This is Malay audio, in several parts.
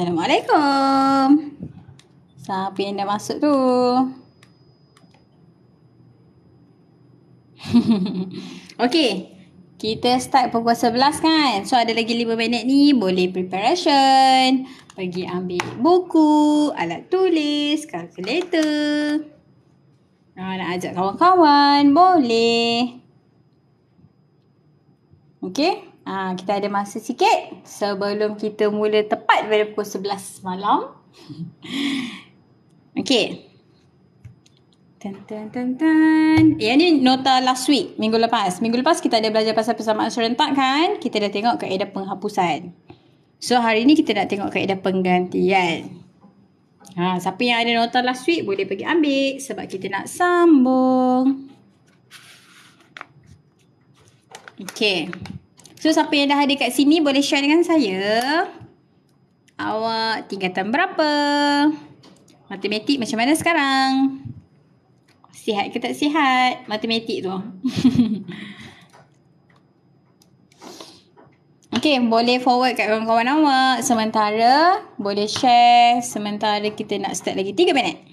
Assalamualaikum. Siapa yang dah masuk tu? okay. Kita start pukul 11 kan? So ada lagi 5 minit ni boleh preparation. Pergi ambil buku, alat tulis, kalkulator. Ah, nak ajak kawan-kawan boleh. Okay. Ha, kita ada masa sikit sebelum kita mula tepat pada pukul 11 malam. Okay. Tan, tan, tan, tan. Yang ni nota last week, minggu lepas. Minggu lepas kita ada belajar pasal persamaan serentak kan? Kita dah tengok kaedah penghapusan. So hari ni kita nak tengok kaedah penggantian. Ha, siapa yang ada nota last week boleh pergi ambil sebab kita nak sambung. Okay. So siapa yang dah hadir kat sini boleh share dengan saya Awak tingkatan berapa? Matematik macam mana sekarang? Sihat ke tak sihat matematik tu? Okey, boleh forward kat kawan-kawan awak Sementara boleh share Sementara kita nak start lagi 3 minit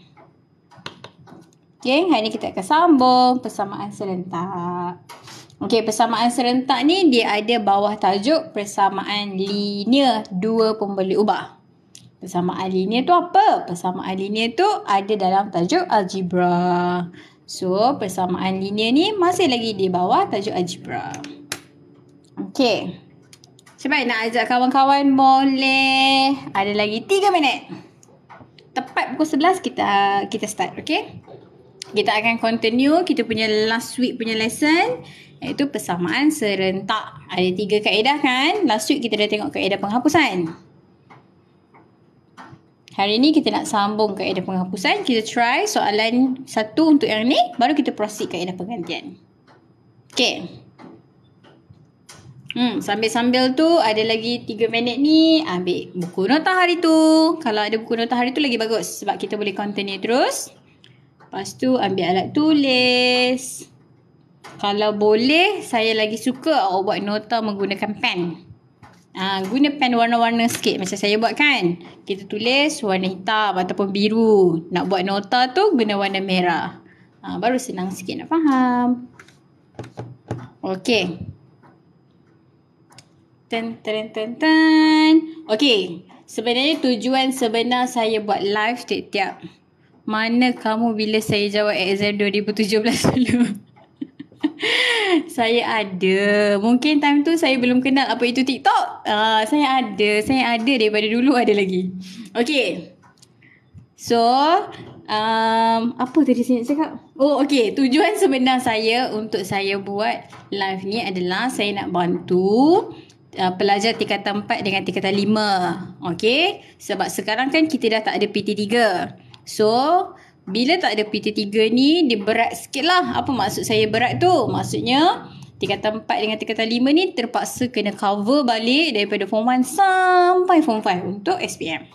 Okay, hari ni kita akan sambung persamaan serentak. Okey, persamaan serentak ni dia ada bawah tajuk persamaan linear dua pembelik ubah. Persamaan linear tu apa? Persamaan linear tu ada dalam tajuk algebra. So, persamaan linear ni masih lagi di bawah tajuk algebra. Okey. Cepat nak ajak kawan-kawan boleh. Ada lagi 3 minit. Tepat pukul 11 kita kita start, okey? Kita akan continue kita punya last week punya lesson iaitu persamaan serentak. Ada tiga kaedah kan? Last week kita dah tengok kaedah penghapusan. Hari ni kita nak sambung kaedah penghapusan. Kita try soalan satu untuk yang ni. Baru kita proceed kaedah penggantian. Okay. Hmm, sambil-sambil tu ada lagi tiga minit ni ambil buku nota hari tu. Kalau ada buku nota hari tu lagi bagus sebab kita boleh continue terus. Lepas tu ambil alat tulis. Okay. Kalau boleh, saya lagi suka awak buat nota menggunakan pen. Ha, guna pen warna-warna sikit macam saya buat kan. Kita tulis warna hitam ataupun biru. Nak buat nota tu guna warna merah. Ha, baru senang sikit nak faham. Okay. Ten, ten, ten, ten. Okay. Sebenarnya tujuan sebenar saya buat live tiap-tiap. Mana kamu bila saya jawab exam 2017 dulu? saya ada. Mungkin time tu saya belum kenal apa itu TikTok. Uh, saya ada. Saya ada daripada dulu ada lagi. Okay. So, um, apa tadi saya nak cakap? Oh, okay. Tujuan sebenar saya untuk saya buat live ni adalah saya nak bantu Uh, pelajar tingkatan 4 dengan tingkatan 5. Okay. Sebab sekarang kan kita dah tak ada pt tiga. So, bila tak ada PT3 ni, dia berat sikit lah. Apa maksud saya berat tu? Maksudnya, tingkatan 4 dengan tingkatan 5 ni terpaksa kena cover balik daripada form 1 sampai form 5 untuk SPM.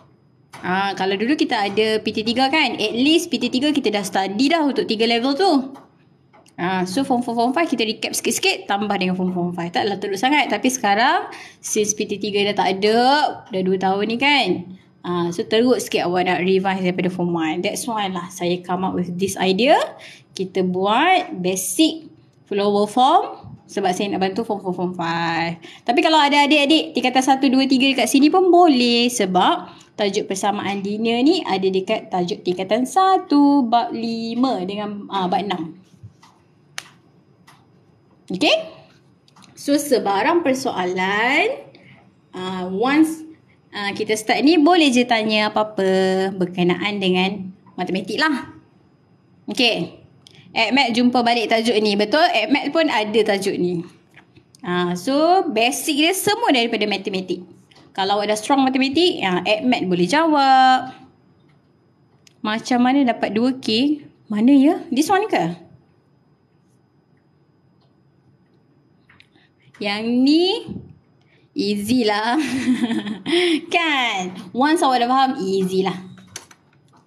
Ah, ha, kalau dulu kita ada PT3 kan, at least PT3 kita dah study dah untuk 3 level tu. Ha, so form 4, form 5 kita recap sikit-sikit tambah dengan form 4, form 5. Taklah teruk sangat. Tapi sekarang since PT3 dah tak ada, dah 2 tahun ni kan. Uh, so teruk sikit awak nak revise daripada form 1. That's why lah saya come up with this idea. Kita buat basic flower form. Sebab saya nak bantu form 4, form 5. Tapi kalau ada adik-adik tingkatan 1, 2, 3 dekat sini pun boleh. Sebab tajuk persamaan dinner ni ada dekat tajuk tingkatan 1, bab 5 dengan uh, bab 6. Okay? So sebarang persoalan, uh, once uh, kita start ni boleh je tanya apa-apa berkenaan dengan matematik lah. Okay. Admet jumpa balik tajuk ni. Betul? Admet pun ada tajuk ni. Uh, so, basic dia semua daripada matematik. Kalau ada strong matematik, uh, ah, Admet boleh jawab. Macam mana dapat 2K? Mana ya? This one ke? Yang ni Easy lah. kan? Once awak dah faham, easy lah.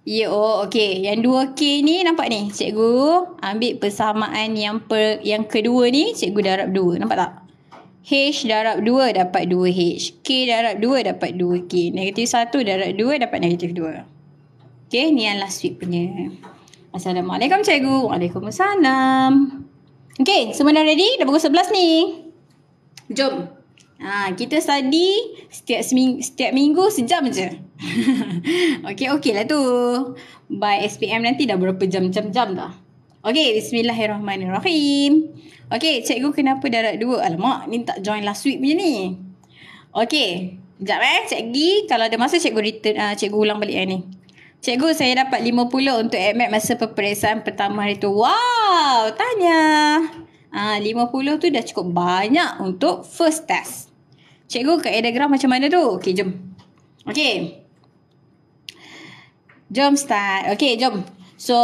Ya, yeah, oh, okay. Yang 2K ni nampak ni, cikgu. Ambil persamaan yang per, yang kedua ni, cikgu darab 2. Nampak tak? H darab 2 dapat 2H. K darab 2 dapat 2K. Negatif 1 darab 2 dapat negatif 2. Okay, ni yang last week punya. Assalamualaikum, cikgu. Waalaikumsalam. Okay, semua dah ready? Dah pukul 11 ni. Jom. Ha, kita study setiap seminggu, setiap minggu sejam je. okay, okay lah tu. By SPM nanti dah berapa jam-jam-jam dah. Okay, bismillahirrahmanirrahim. Okay, cikgu kenapa darat dua? Alamak, ni tak join last week punya ni. Okay, sekejap eh. Cikgu, kalau ada masa cikgu, return, uh, cikgu ulang balik eh, ni. Cikgu, saya dapat 50 untuk admit masa peperiksaan pertama hari tu. Wow, tanya. Ah, uh, 50 tu dah cukup banyak untuk first test. Cikgu kat diagram macam mana tu? Okey, jom. Okey. Jom start. Okey, jom. So,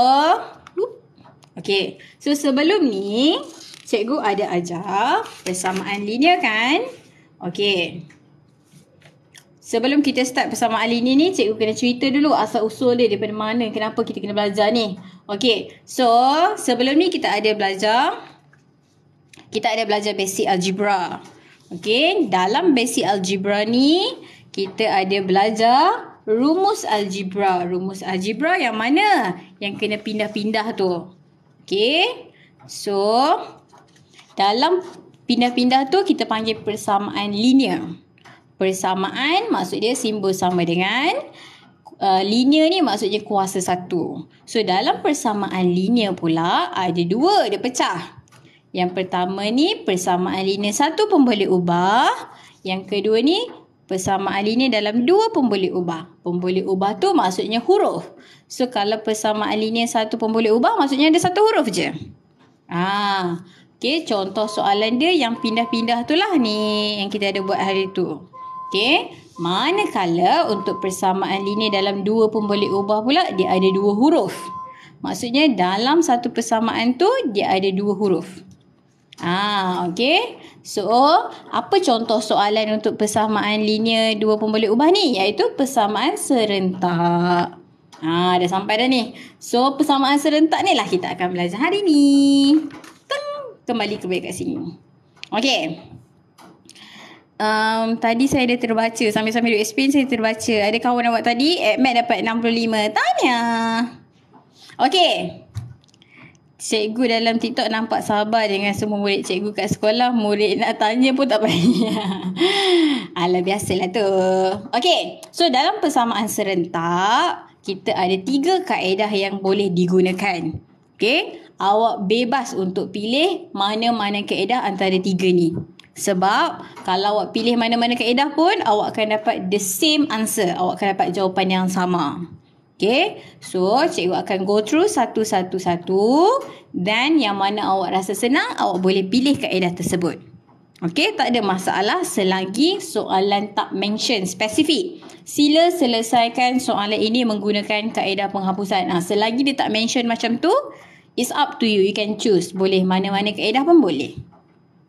okey. So, sebelum ni, cikgu ada ajar persamaan linear kan? Okey. Sebelum kita start persamaan linear ni, cikgu kena cerita dulu asal-usul dia daripada mana, kenapa kita kena belajar ni. Okey. So, sebelum ni kita ada belajar. Kita ada belajar basic algebra. Okey. Okey, dalam basic algebra ni kita ada belajar rumus algebra. Rumus algebra yang mana? Yang kena pindah-pindah tu. Okey. So dalam pindah-pindah tu kita panggil persamaan linear. Persamaan maksud dia simbol sama dengan Uh, linear ni maksudnya kuasa satu. So dalam persamaan linear pula ada dua, dia pecah. Yang pertama ni persamaan linear satu pun ubah. Yang kedua ni persamaan linear dalam dua pun ubah. Pemboleh ubah tu maksudnya huruf. So kalau persamaan linear satu pun ubah maksudnya ada satu huruf je. Ah, okay, contoh soalan dia yang pindah-pindah tu lah ni yang kita ada buat hari tu. Okay, manakala untuk persamaan linear dalam dua pun ubah pula dia ada dua huruf. Maksudnya dalam satu persamaan tu dia ada dua huruf. Ha, okey. So, apa contoh soalan untuk persamaan linear dua pembalut ubah ni? Iaitu persamaan serentak. Ha, dah sampai dah ni. So, persamaan serentak ni lah kita akan belajar hari ni. Teng, kembali ke kat sini. Okey. Um, tadi saya dah terbaca. Sambil-sambil duduk explain, saya terbaca. Ada kawan awak tadi, Admet dapat 65. Tanya. Okay cikgu dalam TikTok nampak sabar dengan semua murid cikgu kat sekolah. Murid nak tanya pun tak payah. Alah biasalah tu. Okay. So dalam persamaan serentak, kita ada tiga kaedah yang boleh digunakan. Okay. Awak bebas untuk pilih mana-mana kaedah antara tiga ni. Sebab kalau awak pilih mana-mana kaedah pun, awak akan dapat the same answer. Awak akan dapat jawapan yang sama. Okay. So, cikgu akan go through satu-satu-satu. Dan yang mana awak rasa senang, awak boleh pilih kaedah tersebut. Okay. Tak ada masalah selagi soalan tak mention spesifik. Sila selesaikan soalan ini menggunakan kaedah penghapusan. Ha, selagi dia tak mention macam tu, it's up to you. You can choose. Boleh mana-mana kaedah pun boleh.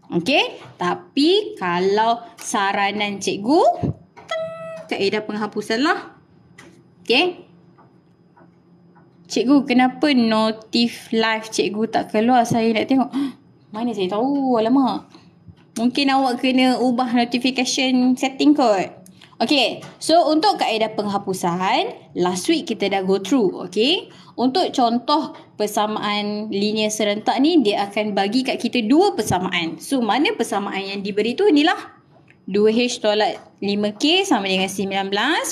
Okay. Tapi kalau saranan cikgu, kaedah penghapusan lah. Okay. Cikgu kenapa notif live cikgu tak keluar saya nak tengok. Mana saya tahu alamak. Mungkin awak kena ubah notification setting kot. Okay, so untuk kaedah penghapusan, last week kita dah go through, okay? Untuk contoh persamaan linear serentak ni, dia akan bagi kat kita dua persamaan. So, mana persamaan yang diberi tu? Inilah 2H tolak 5K sama dengan 19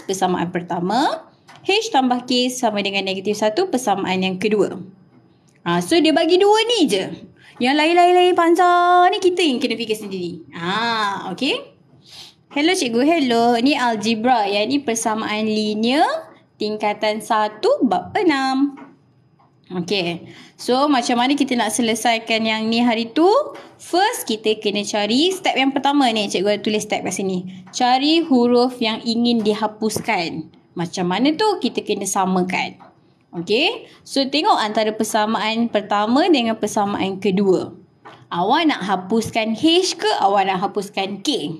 persamaan pertama. H tambah K sama dengan negatif 1 persamaan yang kedua. Ha, so dia bagi dua ni je. Yang lain-lain-lain panjang ni kita yang kena fikir sendiri. Ha, ah, okay. Hello cikgu, hello. Ni algebra. Yang ni persamaan linear tingkatan 1 bab 6. Okay. So macam mana kita nak selesaikan yang ni hari tu? First kita kena cari step yang pertama ni. Cikgu ada tulis step kat sini. Cari huruf yang ingin dihapuskan. Macam mana tu kita kena samakan? Okay, so tengok antara persamaan pertama dengan persamaan kedua. Awak nak hapuskan H ke awak nak hapuskan K?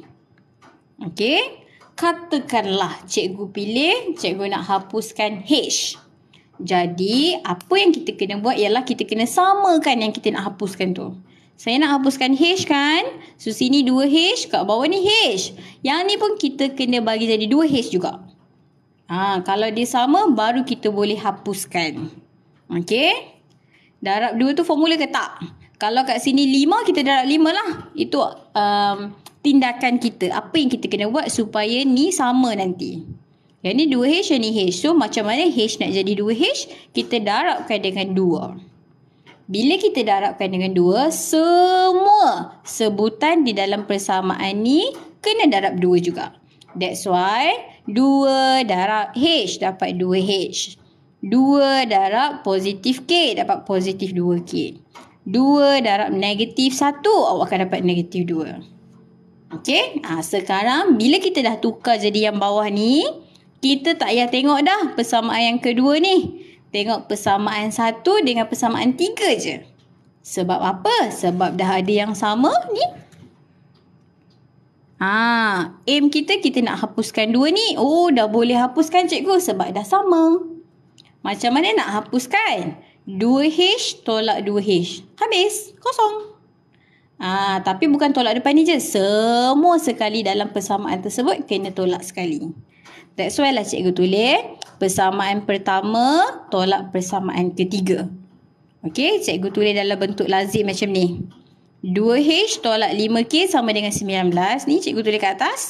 Okay, katakanlah cikgu pilih cikgu nak hapuskan H. Jadi, apa yang kita kena buat ialah kita kena samakan yang kita nak hapuskan tu. Saya nak hapuskan H kan? So, sini 2H, kat bawah ni H. Yang ni pun kita kena bagi jadi 2H juga. Ha, kalau dia sama, baru kita boleh hapuskan. Okey. Darab dua tu formula ke tak? Kalau kat sini lima, kita darab lima lah. Itu um, tindakan kita. Apa yang kita kena buat supaya ni sama nanti. Yang ni 2H, yang ni H. So macam mana H nak jadi dua h Kita darabkan dengan dua. Bila kita darabkan dengan dua, semua sebutan di dalam persamaan ni kena darab dua juga. That's why 2 darab H dapat 2H. 2 darab positif K dapat positif 2K. 2 darab negatif 1 awak akan dapat negatif 2. Okey, ha, sekarang bila kita dah tukar jadi yang bawah ni, kita tak payah tengok dah persamaan yang kedua ni. Tengok persamaan 1 dengan persamaan 3 je. Sebab apa? Sebab dah ada yang sama ni Ha, aim kita kita nak hapuskan dua ni. Oh, dah boleh hapuskan cikgu sebab dah sama. Macam mana nak hapuskan? 2H tolak 2H. Habis. Kosong. Ah, tapi bukan tolak depan ni je. Semua sekali dalam persamaan tersebut kena tolak sekali. That's why lah cikgu tulis. Persamaan pertama tolak persamaan ketiga. Okay, cikgu tulis dalam bentuk lazim macam ni. 2H tolak 5K sama dengan 19. Ni cikgu tulis kat atas.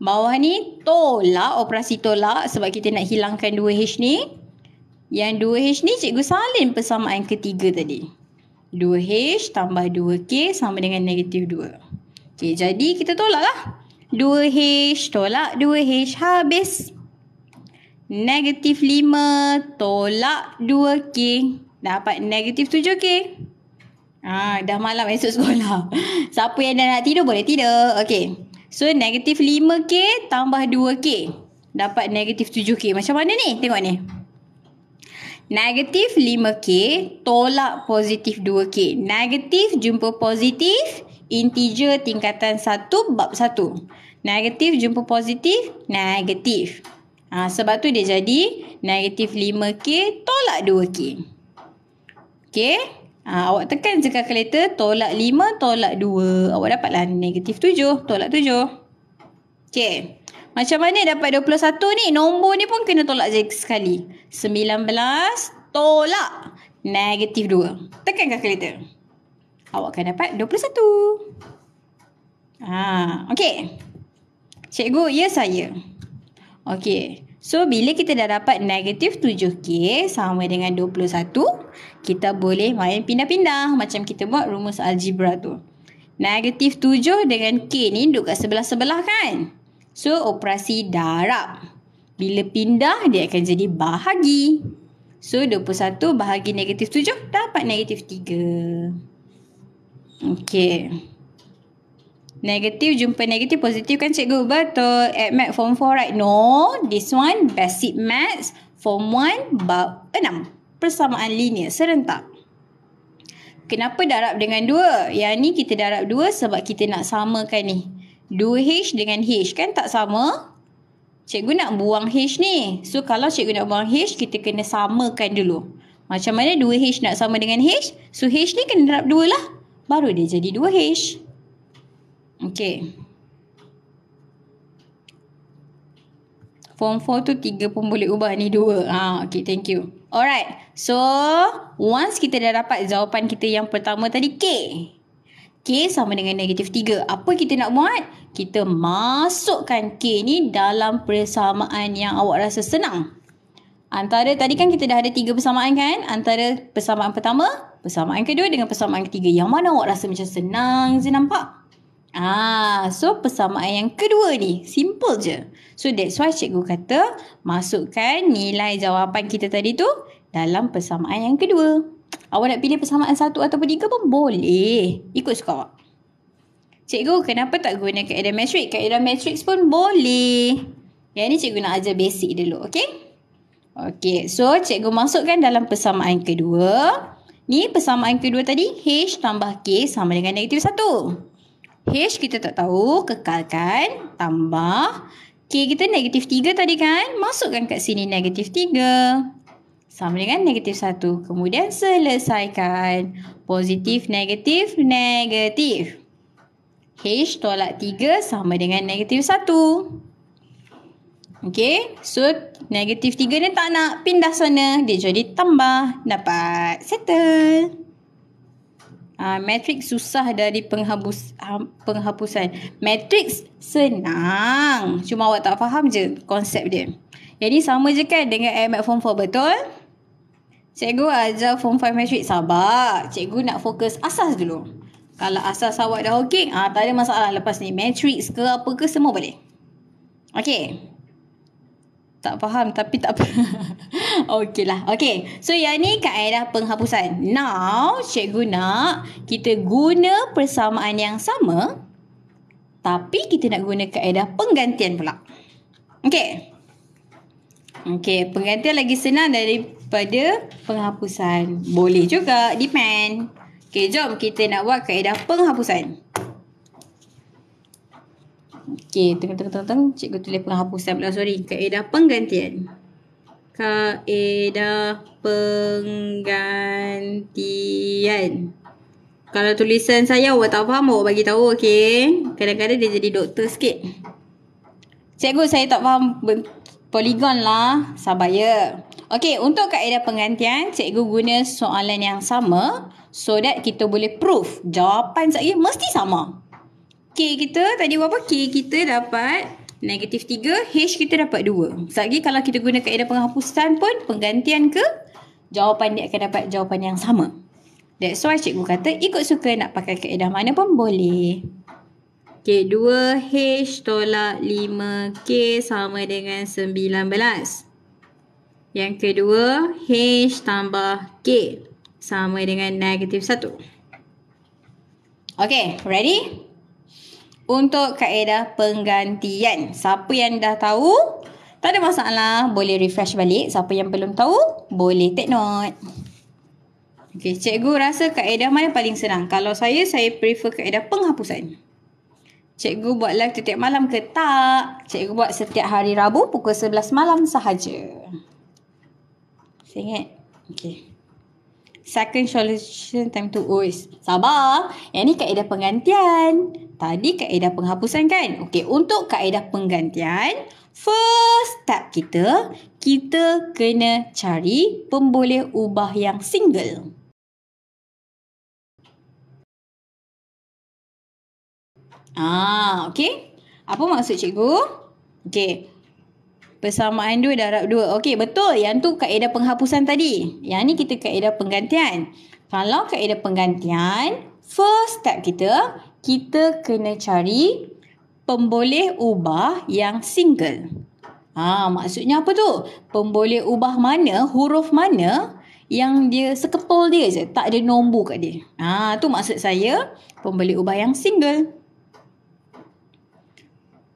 Bawah ni tolak, operasi tolak sebab kita nak hilangkan 2H ni. Yang 2H ni cikgu salin persamaan ketiga tadi. 2H tambah 2K sama dengan negatif 2. Okay, jadi kita tolak lah. 2H tolak 2H habis. Negatif 5 tolak 2K. Dapat negatif 7K. Ah, dah malam esok sekolah. Siapa yang dah nak tidur boleh tidur. Okay. So negatif 5K tambah 2K. Dapat negatif 7K. Macam mana ni? Tengok ni. Negatif 5K tolak positif 2K. Negatif jumpa positif integer tingkatan 1 bab 1. Negatif jumpa positif negatif. Ha, sebab tu dia jadi negatif 5K tolak 2K. Okay. Ha, awak tekan je kalkulator tolak 5 tolak 2. Awak dapatlah negatif 7 tolak 7. Okay. Macam mana dapat 21 ni? Nombor ni pun kena tolak je sekali. 19 tolak negatif 2. Tekan kalkulator. Awak akan dapat 21. Ha, okay. Cikgu, ya saya. Okay. So bila kita dah dapat negatif 7K sama dengan 21, kita boleh main pindah-pindah macam kita buat rumus algebra tu. Negatif 7 dengan K ni duduk kat sebelah-sebelah kan? So operasi darab. Bila pindah dia akan jadi bahagi. So 21 bahagi negatif 7 dapat negatif 3. Okay. Negatif jumpa negatif positif kan cikgu betul. At mat form 4 right? No. This one basic maths form 1 bab 6. Persamaan linear serentak. Kenapa darab dengan 2? Yang ni kita darab 2 sebab kita nak samakan ni. 2H dengan H kan tak sama. Cikgu nak buang H ni. So kalau cikgu nak buang H, kita kena samakan dulu. Macam mana 2H nak sama dengan H? So H ni kena darab 2 lah. Baru dia jadi 2H. Okey. Form 4 tu 3 pun boleh ubah ni dua. Ha, ah, okay, thank you. Alright. So, once kita dah dapat jawapan kita yang pertama tadi, K. K sama dengan negatif 3. Apa kita nak buat? Kita masukkan K ni dalam persamaan yang awak rasa senang. Antara tadi kan kita dah ada tiga persamaan kan? Antara persamaan pertama, persamaan kedua dengan persamaan ketiga. Yang mana awak rasa macam senang je nampak? Ah, so persamaan yang kedua ni simple je. So that's why cikgu kata masukkan nilai jawapan kita tadi tu dalam persamaan yang kedua. Awak nak pilih persamaan satu ataupun tiga pun boleh. Ikut suka awak. Cikgu, kenapa tak guna kaedah matrix? Kaedah matrix pun boleh. Yang ni cikgu nak ajar basic dulu, okay? Okay, so cikgu masukkan dalam persamaan kedua. Ni persamaan kedua tadi, H tambah K sama dengan negatif satu. H kita tak tahu, kekalkan, tambah. K kita negatif 3 tadi kan, masukkan kat sini negatif 3. Sama dengan negatif 1. Kemudian selesaikan. Positif, negatif, negatif. H tolak 3 sama dengan negatif 1. Okay, so negatif 3 ni tak nak pindah sana. Dia jadi tambah. Dapat settle. Ah, matrix susah dari penghapus penghapusan. Matrix senang. Cuma awak tak faham je konsep dia. Jadi sama je kan dengan AMAT Form 4 betul? Cikgu ajar Form 5 matrix sabar. Cikgu nak fokus asas dulu. Kalau asas awak dah okey, ah tak ada masalah lepas ni matrix ke apa ke semua boleh. Okey. Tak faham tapi tak apa. okay lah. okey. So yang ni kaedah penghapusan. Now, cikgu nak kita guna persamaan yang sama. Tapi kita nak guna kaedah penggantian pula. Okey, okey. Penggantian lagi senang daripada penghapusan. Boleh juga. Depend. Okey, jom kita nak buat kaedah Penghapusan. Okay, tengok-tengok, teng teng cikgu tulis penghapusan pula, sorry. Kaedah penggantian. Kaedah penggantian. Kalau tulisan saya awak tak faham, awak bagi tahu, okay. Kadang-kadang dia jadi doktor sikit. Cikgu, saya tak faham poligon lah. Sabar ya. Okay, untuk kaedah penggantian, cikgu guna soalan yang sama so that kita boleh proof jawapan saya mesti sama. K kita tadi berapa? K kita dapat negatif 3. H kita dapat 2. Sekejap lagi kalau kita guna kaedah penghapusan pun penggantian ke jawapan dia akan dapat jawapan yang sama. That's why cikgu kata ikut suka nak pakai kaedah mana pun boleh. K 2H tolak 5K sama dengan 19. Yang kedua, H tambah K sama dengan negatif 1. Okay, Ready? untuk kaedah penggantian. Siapa yang dah tahu, tak ada masalah. Boleh refresh balik. Siapa yang belum tahu, boleh take note. Okey, cikgu rasa kaedah mana paling senang? Kalau saya, saya prefer kaedah penghapusan. Cikgu buat live setiap malam ke tak? Cikgu buat setiap hari Rabu pukul 11 malam sahaja. Saya ingat. Okey. Second solution time to always. Sabar. Yang ni kaedah penggantian tadi kaedah penghapusan kan? Okey, untuk kaedah penggantian, first step kita, kita kena cari pemboleh ubah yang single. Ah, okey. Apa maksud cikgu? Okey. Persamaan dua darab dua. Okey, betul. Yang tu kaedah penghapusan tadi. Yang ni kita kaedah penggantian. Kalau kaedah penggantian, first step kita, kita kena cari pemboleh ubah yang single. Ha, maksudnya apa tu? Pemboleh ubah mana, huruf mana yang dia sekepol dia je, tak ada nombor kat dia. Ha, tu maksud saya pemboleh ubah yang single.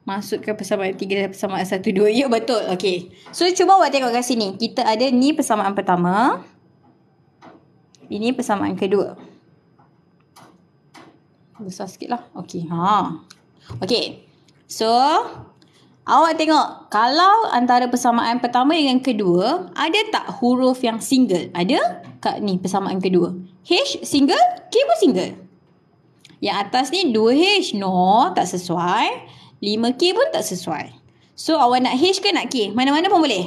Masuk ke persamaan tiga dan persamaan satu dua. Ya betul. okay. So cuba buat tengok kat sini. Kita ada ni persamaan pertama. Ini persamaan kedua. Besar sikit lah. Okay. Ha. Okay. So, awak tengok. Kalau antara persamaan pertama dengan kedua, ada tak huruf yang single? Ada? Kat ni, persamaan kedua. H single, K pun single. Yang atas ni 2H. No, tak sesuai. 5K pun tak sesuai. So, awak nak H ke nak K? Mana-mana pun boleh.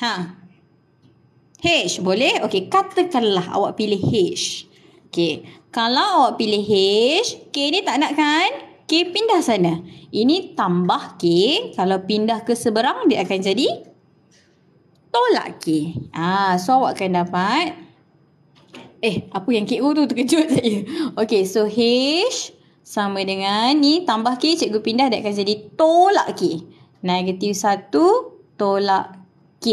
Ha. H boleh? Okay, katakanlah awak pilih H. Okay. Kalau awak pilih H, K ni tak nak kan? K pindah sana. Ini tambah K. Kalau pindah ke seberang, dia akan jadi tolak K. Ah, so awak akan dapat... Eh, apa yang KO tu terkejut saya. Okay, so H sama dengan ni tambah K, cikgu pindah dia akan jadi tolak K. Negatif 1, tolak K.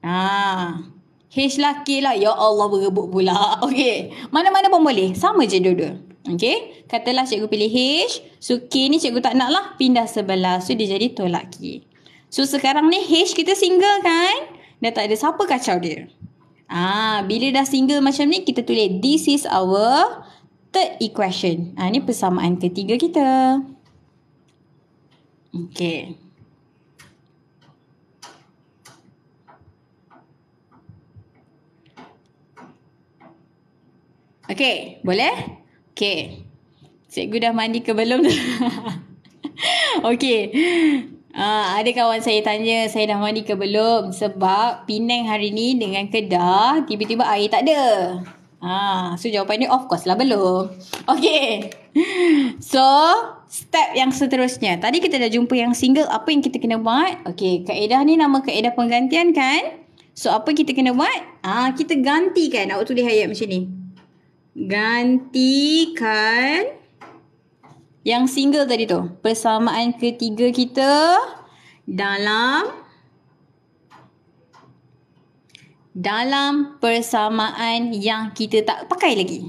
Ah. Hej laki lah. Ya Allah berebut pula. Okay. Mana-mana pun boleh. Sama je dua-dua. Okay. Katalah cikgu pilih H. Suki ni cikgu tak nak lah. Pindah sebelah. So dia jadi tolak K. So sekarang ni H kita single kan? Dah tak ada siapa kacau dia. Ah, bila dah single macam ni kita tulis this is our third equation. Ah, ni persamaan ketiga kita. Okay. Okay, boleh? Okay. Cikgu dah mandi ke belum? okay. Uh, ah, ada kawan saya tanya, saya dah mandi ke belum? Sebab Penang hari ni dengan Kedah, tiba-tiba air tak ada. Ha, so jawapan dia of course lah belum. Okay. So, step yang seterusnya. Tadi kita dah jumpa yang single, apa yang kita kena buat? Okay, kaedah ni nama kaedah penggantian kan? So, apa kita kena buat? Ah, ha, kita gantikan. Awak tulis ayat macam ni gantikan yang single tadi tu. Persamaan ketiga kita dalam dalam persamaan yang kita tak pakai lagi.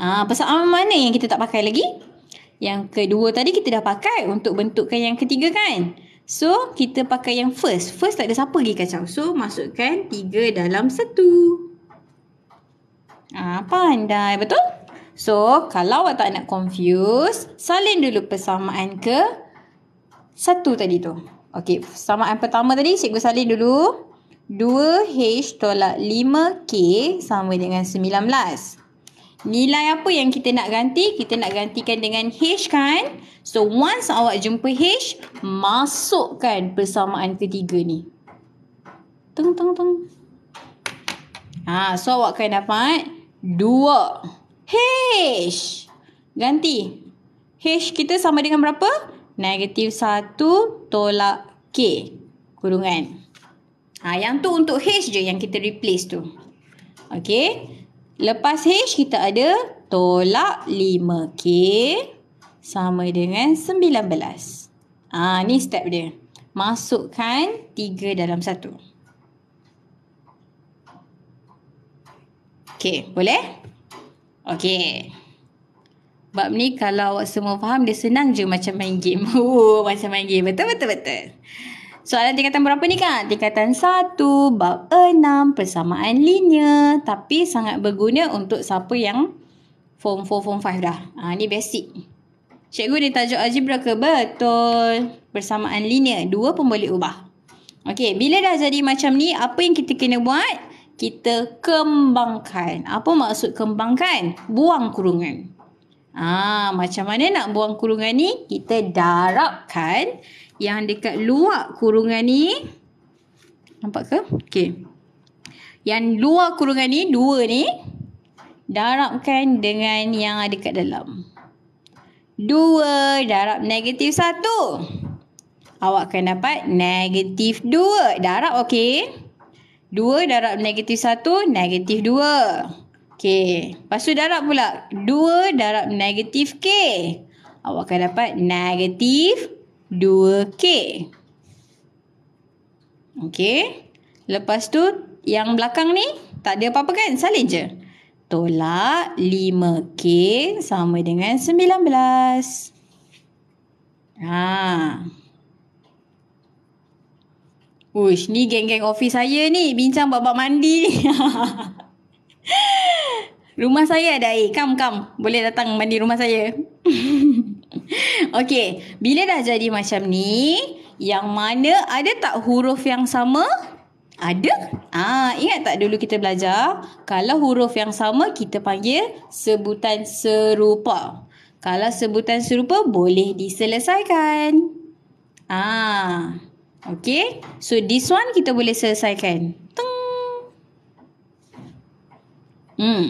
Ah, ha, persamaan mana yang kita tak pakai lagi? Yang kedua tadi kita dah pakai untuk bentukkan yang ketiga kan? So, kita pakai yang first. First tak ada siapa lagi kacau. So, masukkan tiga dalam satu. Ah, pandai, betul? So, kalau awak tak nak confuse, salin dulu persamaan ke satu tadi tu. Okey, persamaan pertama tadi cikgu salin dulu. 2H tolak 5K sama dengan 19. Nilai apa yang kita nak ganti? Kita nak gantikan dengan H kan? So, once awak jumpa H, masukkan persamaan ketiga ni. Tung, tung, tung. Ha, ah, so, awak akan dapat Dua. H. Ganti. H kita sama dengan berapa? Negatif satu tolak K. Kurungan. Ha, yang tu untuk H je yang kita replace tu. Okay. Lepas H kita ada tolak 5K sama dengan 19. Ha, ni step dia. Masukkan 3 dalam 1. Okey, boleh? Okey. Bab ni kalau awak semua faham, dia senang je macam main game. Oh, macam main game. Betul, betul, betul. Soalan tingkatan berapa ni kak? Tingkatan 1, bab 6, persamaan linear. Tapi sangat berguna untuk siapa yang form 4, form 5 dah. Ha, ni basic. Cikgu dia tajuk algebra ke? Betul. Persamaan linear. Dua pun boleh ubah. Okey, bila dah jadi macam ni, apa yang kita kena buat? kita kembangkan. Apa maksud kembangkan? Buang kurungan. Ah, macam mana nak buang kurungan ni? Kita darabkan yang dekat luar kurungan ni. Nampak ke? Okey. Yang luar kurungan ni, dua ni. Darabkan dengan yang ada kat dalam. Dua darab negatif satu. Awak akan dapat negatif dua. Darab okey. Dua darab negatif satu, negatif dua. Okey. Lepas tu darab pula. dua darab negatif K. Awak akan dapat negatif dua k Okey. Lepas tu yang belakang ni tak ada apa-apa kan? Salin je. Tolak lima k sama dengan sembilan belas. Haa. Uish, ni geng-geng office saya ni bincang bab mandi ni. rumah saya ada air. Come, come. Boleh datang mandi rumah saya. okay, bila dah jadi macam ni, yang mana ada tak huruf yang sama? Ada. Ah, ingat tak dulu kita belajar? Kalau huruf yang sama, kita panggil sebutan serupa. Kalau sebutan serupa, boleh diselesaikan. Ah. Okay. So, this one kita boleh selesaikan. Teng. Hmm.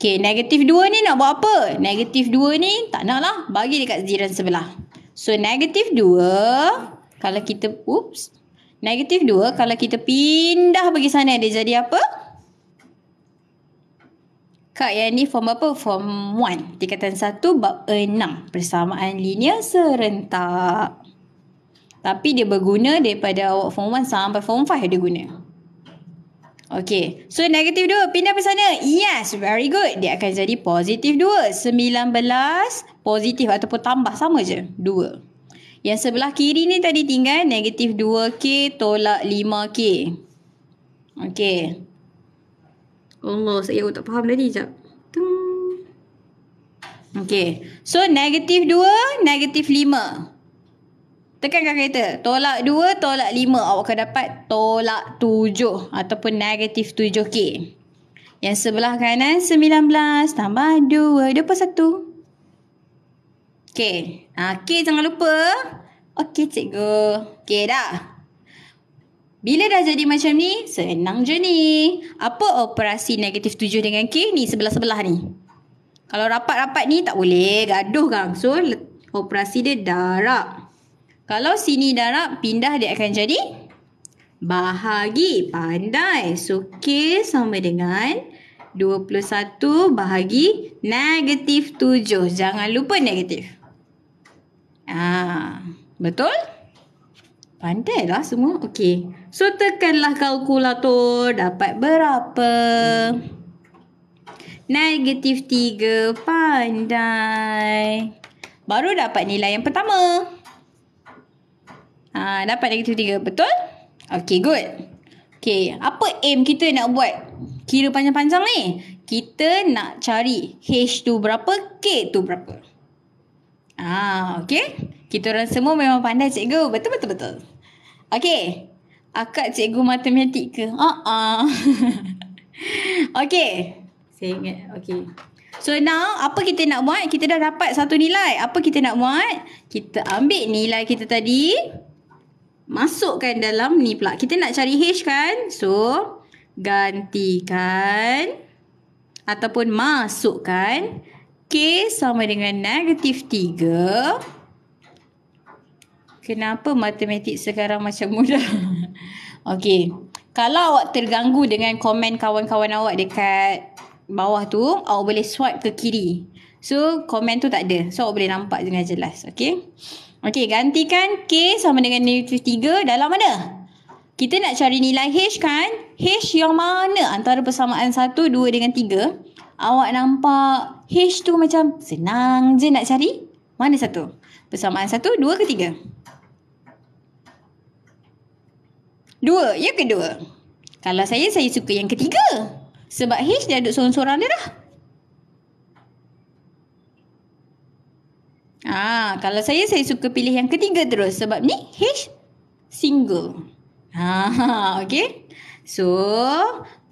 Okay, negatif 2 ni nak buat apa? Negatif 2 ni tak nak lah. Bagi dekat jiran sebelah. So, negatif 2. Kalau kita, oops. Negatif 2, kalau kita pindah bagi sana dia jadi apa? Kak, yang ni form apa? Form 1. Tingkatan 1, bab 6. Persamaan linear serentak. Tapi dia berguna daripada awak form 1 sampai form 5 dia guna. Okay. So negatif 2 pindah ke sana. Yes. Very good. Dia akan jadi positif 2. 19 positif ataupun tambah sama je. 2. Yang sebelah kiri ni tadi tinggal negatif 2K tolak 5K. Okay. Allah, saya tak faham tadi sekejap. Okay. So negatif 2, negatif tekan Tekankan kereta. Tolak 2, tolak 5. Awak akan dapat tolak 7 ataupun negatif 7K. Yang sebelah kanan 19 tambah 2, 21. Okay. Ha, K jangan lupa. Okay cikgu. Okay dah. Bila dah jadi macam ni, senang je ni. Apa operasi negatif 7 dengan K ni sebelah-sebelah ni? Kalau rapat-rapat ni tak boleh gaduh kan. So operasi dia darab. Kalau sini darab, pindah dia akan jadi bahagi. Pandai. So, K sama dengan 21 bahagi negatif 7. Jangan lupa negatif. Ah, betul? Pandai lah semua. Okey. So, tekanlah kalkulator. Dapat berapa? Negatif 3. Pandai. Baru dapat nilai yang pertama. Pertama. Ha, dapat negatif 3. Betul? Okay, good. Okay, apa aim kita nak buat? Kira panjang-panjang ni. Kita nak cari H tu berapa, K tu berapa. Ah, ha, okay. Kita orang semua memang pandai cikgu. Betul, betul, betul. Okay. Akak cikgu matematik ke? Ah, uh-uh. okay. Saya ingat. Okay. So now, apa kita nak buat? Kita dah dapat satu nilai. Apa kita nak buat? Kita ambil nilai kita tadi. Masukkan dalam ni pula. Kita nak cari H kan? So, gantikan ataupun masukkan K sama dengan negatif 3. Kenapa matematik sekarang macam mudah? Okey. Kalau awak terganggu dengan komen kawan-kawan awak dekat bawah tu, awak boleh swipe ke kiri. So, komen tu tak ada. So, awak boleh nampak dengan jelas. Okey. Okey, gantikan K sama dengan negatif 3 dalam mana? Kita nak cari nilai H kan? H yang mana antara persamaan 1, 2 dengan 3? Awak nampak H tu macam senang je nak cari? Mana satu? Persamaan 1, 2 ke 3? 2, ya ke 2? Kalau saya, saya suka yang ketiga. Sebab H dia duduk sorang-sorang dia dah. kalau saya saya suka pilih yang ketiga terus sebab ni H single. Ha okey. So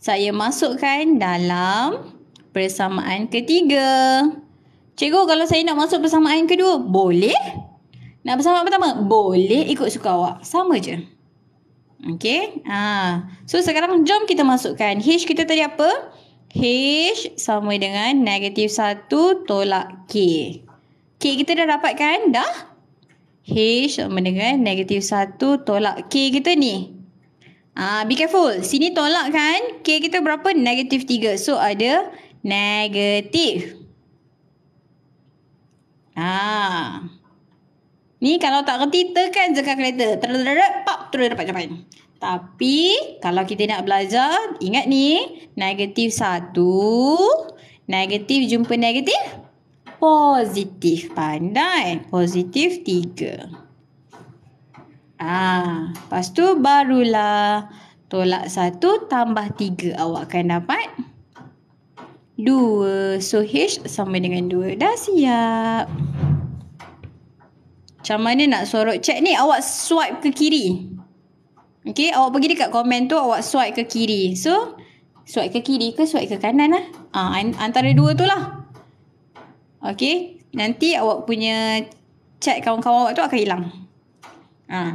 saya masukkan dalam persamaan ketiga. Cikgu kalau saya nak masuk persamaan kedua boleh? Nak persamaan pertama? Boleh ikut suka awak. Sama je. Okey. Ha. So sekarang jom kita masukkan H kita tadi apa? H sama dengan negatif 1 tolak K. K kita dah dapatkan dah. H sama dengan eh, negatif 1 tolak K kita ni. Ah, Be careful. Sini tolak kan. K kita berapa? Negatif 3. So ada negatif. Ah. Ni kalau tak reti tekan je kalkulator. Terdedet, pop, terus dapat jawapan. Tapi kalau kita nak belajar, ingat ni, negatif 1, negatif jumpa negatif 3 positif pandai. Positif tiga. Ah, lepas tu barulah tolak satu tambah tiga awak akan dapat dua. So H sama dengan dua. Dah siap. Macam mana nak sorok cek ni? Awak swipe ke kiri. Okay, awak pergi dekat komen tu awak swipe ke kiri. So, swipe ke kiri ke swipe ke kanan lah. Ah, antara dua tu lah. Okay. Nanti awak punya chat kawan-kawan awak tu akan hilang. Ha.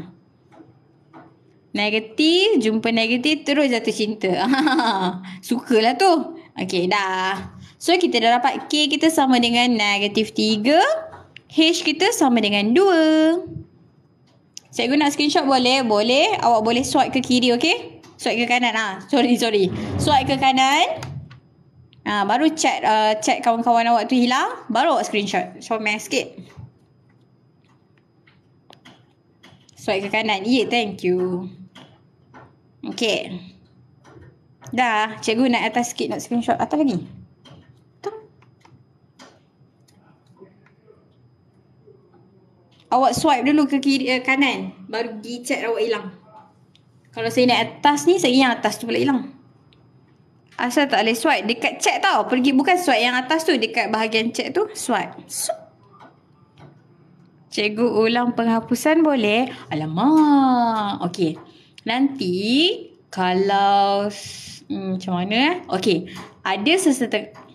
Negatif. Jumpa negatif. Terus jatuh cinta. Sukalah tu. Okay. Dah. So kita dah dapat K kita sama dengan negatif 3. H kita sama dengan 2. Cikgu nak screenshot boleh? Boleh. Awak boleh swipe ke kiri okay? Swipe ke kanan Ha? Sorry, sorry. Swipe ke kanan. Ha, baru chat uh, chat kawan-kawan awak tu hilang, baru awak screenshot. Comel sikit. Swipe ke kanan. Ye, yeah, thank you. Okay. Dah, cikgu nak atas sikit nak screenshot. Atas lagi. Tu. Awak swipe dulu ke kiri uh, kanan. Baru di chat awak hilang. Kalau saya nak atas ni, saya yang atas tu pula hilang. Asal tak boleh swipe dekat chat tau. Pergi bukan swipe yang atas tu dekat bahagian chat tu. Swipe. Cikgu ulang penghapusan boleh? Alamak. Okey. Nanti kalau hmm, macam mana eh? Okey. Ada sesetengah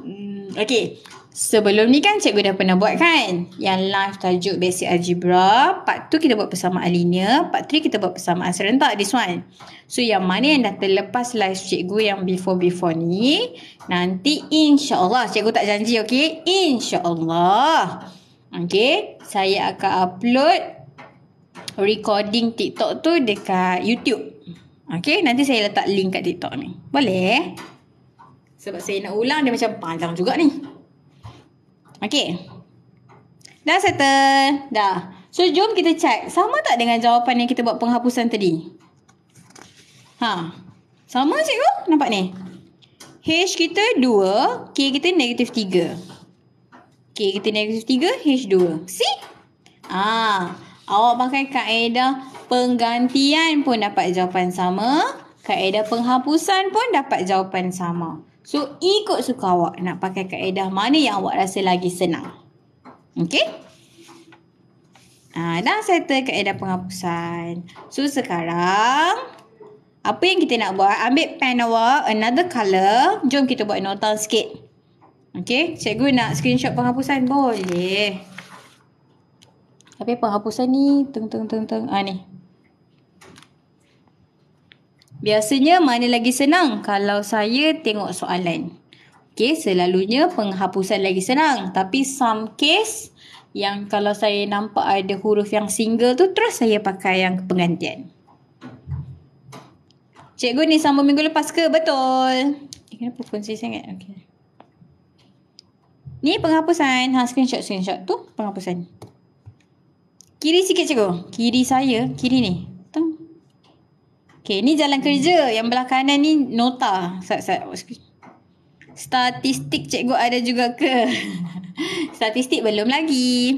Hmm, okay, Sebelum ni kan cikgu dah pernah buat kan? Yang live tajuk basic algebra. Part tu kita buat persamaan linear. Part three kita buat persamaan serentak. This one. So yang mana yang dah terlepas live cikgu yang before-before ni. Nanti insyaAllah. Cikgu tak janji okay? InsyaAllah. Okay. Saya akan upload recording TikTok tu dekat YouTube. Okay. Nanti saya letak link kat TikTok ni. Boleh? Sebab saya nak ulang dia macam panjang juga ni. Okay. Dah settle. Dah. So, jom kita check. Sama tak dengan jawapan yang kita buat penghapusan tadi? Ha. Sama cikgu? Nampak ni? H kita 2. K kita negatif 3. K kita negatif 3. H 2. See? Ah, ha. Awak pakai kaedah penggantian pun dapat jawapan sama. Kaedah penghapusan pun dapat jawapan sama. So ikut suka awak nak pakai kaedah mana yang awak rasa lagi senang. Okay. Ha, ah, dah settle kaedah penghapusan. So sekarang apa yang kita nak buat? Ambil pen awak, another colour. Jom kita buat nota sikit. Okay. Cikgu nak screenshot penghapusan? Boleh. Tapi penghapusan ni teng teng teng teng. Ah ni. Biasanya mana lagi senang kalau saya tengok soalan? Okay, selalunya penghapusan lagi senang. Tapi some case yang kalau saya nampak ada huruf yang single tu terus saya pakai yang penggantian. Cikgu ni sambung minggu lepas ke? Betul. Eh, kenapa kunci sangat? Okay. Ni penghapusan. Ha, screenshot, screenshot. Tu penghapusan. Kiri sikit cikgu. Kiri saya, kiri ni. Okay, ni jalan kerja. Yang belah kanan ni nota. Statistik cikgu ada juga ke? Statistik belum lagi.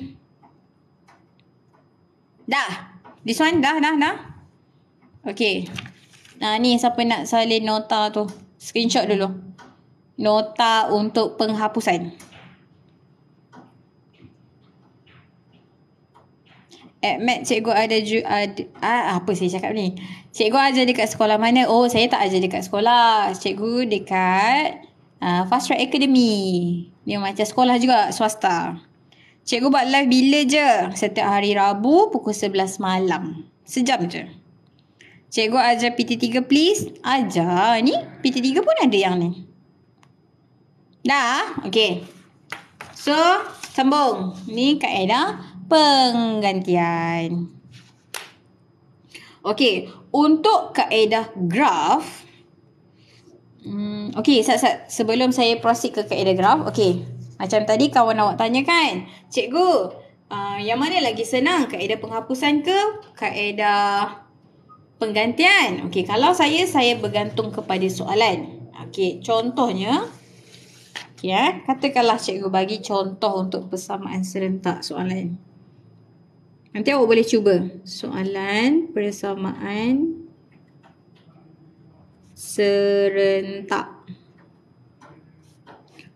Dah. This one dah, dah, dah. Okay. Nah, ni siapa nak salin nota tu. Screenshot dulu. Nota untuk penghapusan. Penghapusan. mac cikgu ada ju, ad ah, apa saya cakap ni? Cikgu ajar dekat sekolah mana? Oh, saya tak ajar dekat sekolah. Cikgu dekat uh, Fast Track Academy. Dia macam sekolah juga, swasta. Cikgu buat live bila je? Setiap hari Rabu pukul 11 malam. Sejam je. Cikgu ajar PT3 please. Ajar ni? PT3 pun ada yang ni. Dah? Okay. So, sambung. Ni Kak Ella penggantian. Okey, untuk kaedah graf. Hmm, Okey, sat, sat, sebelum saya proceed ke kaedah graf. Okey, macam tadi kawan awak tanya kan. Cikgu, uh, yang mana lagi senang? Kaedah penghapusan ke kaedah penggantian? Okey, kalau saya, saya bergantung kepada soalan. Okey, contohnya. ya. katakanlah cikgu bagi contoh untuk persamaan serentak soalan. Hmm. Nanti awak boleh cuba soalan persamaan serentak.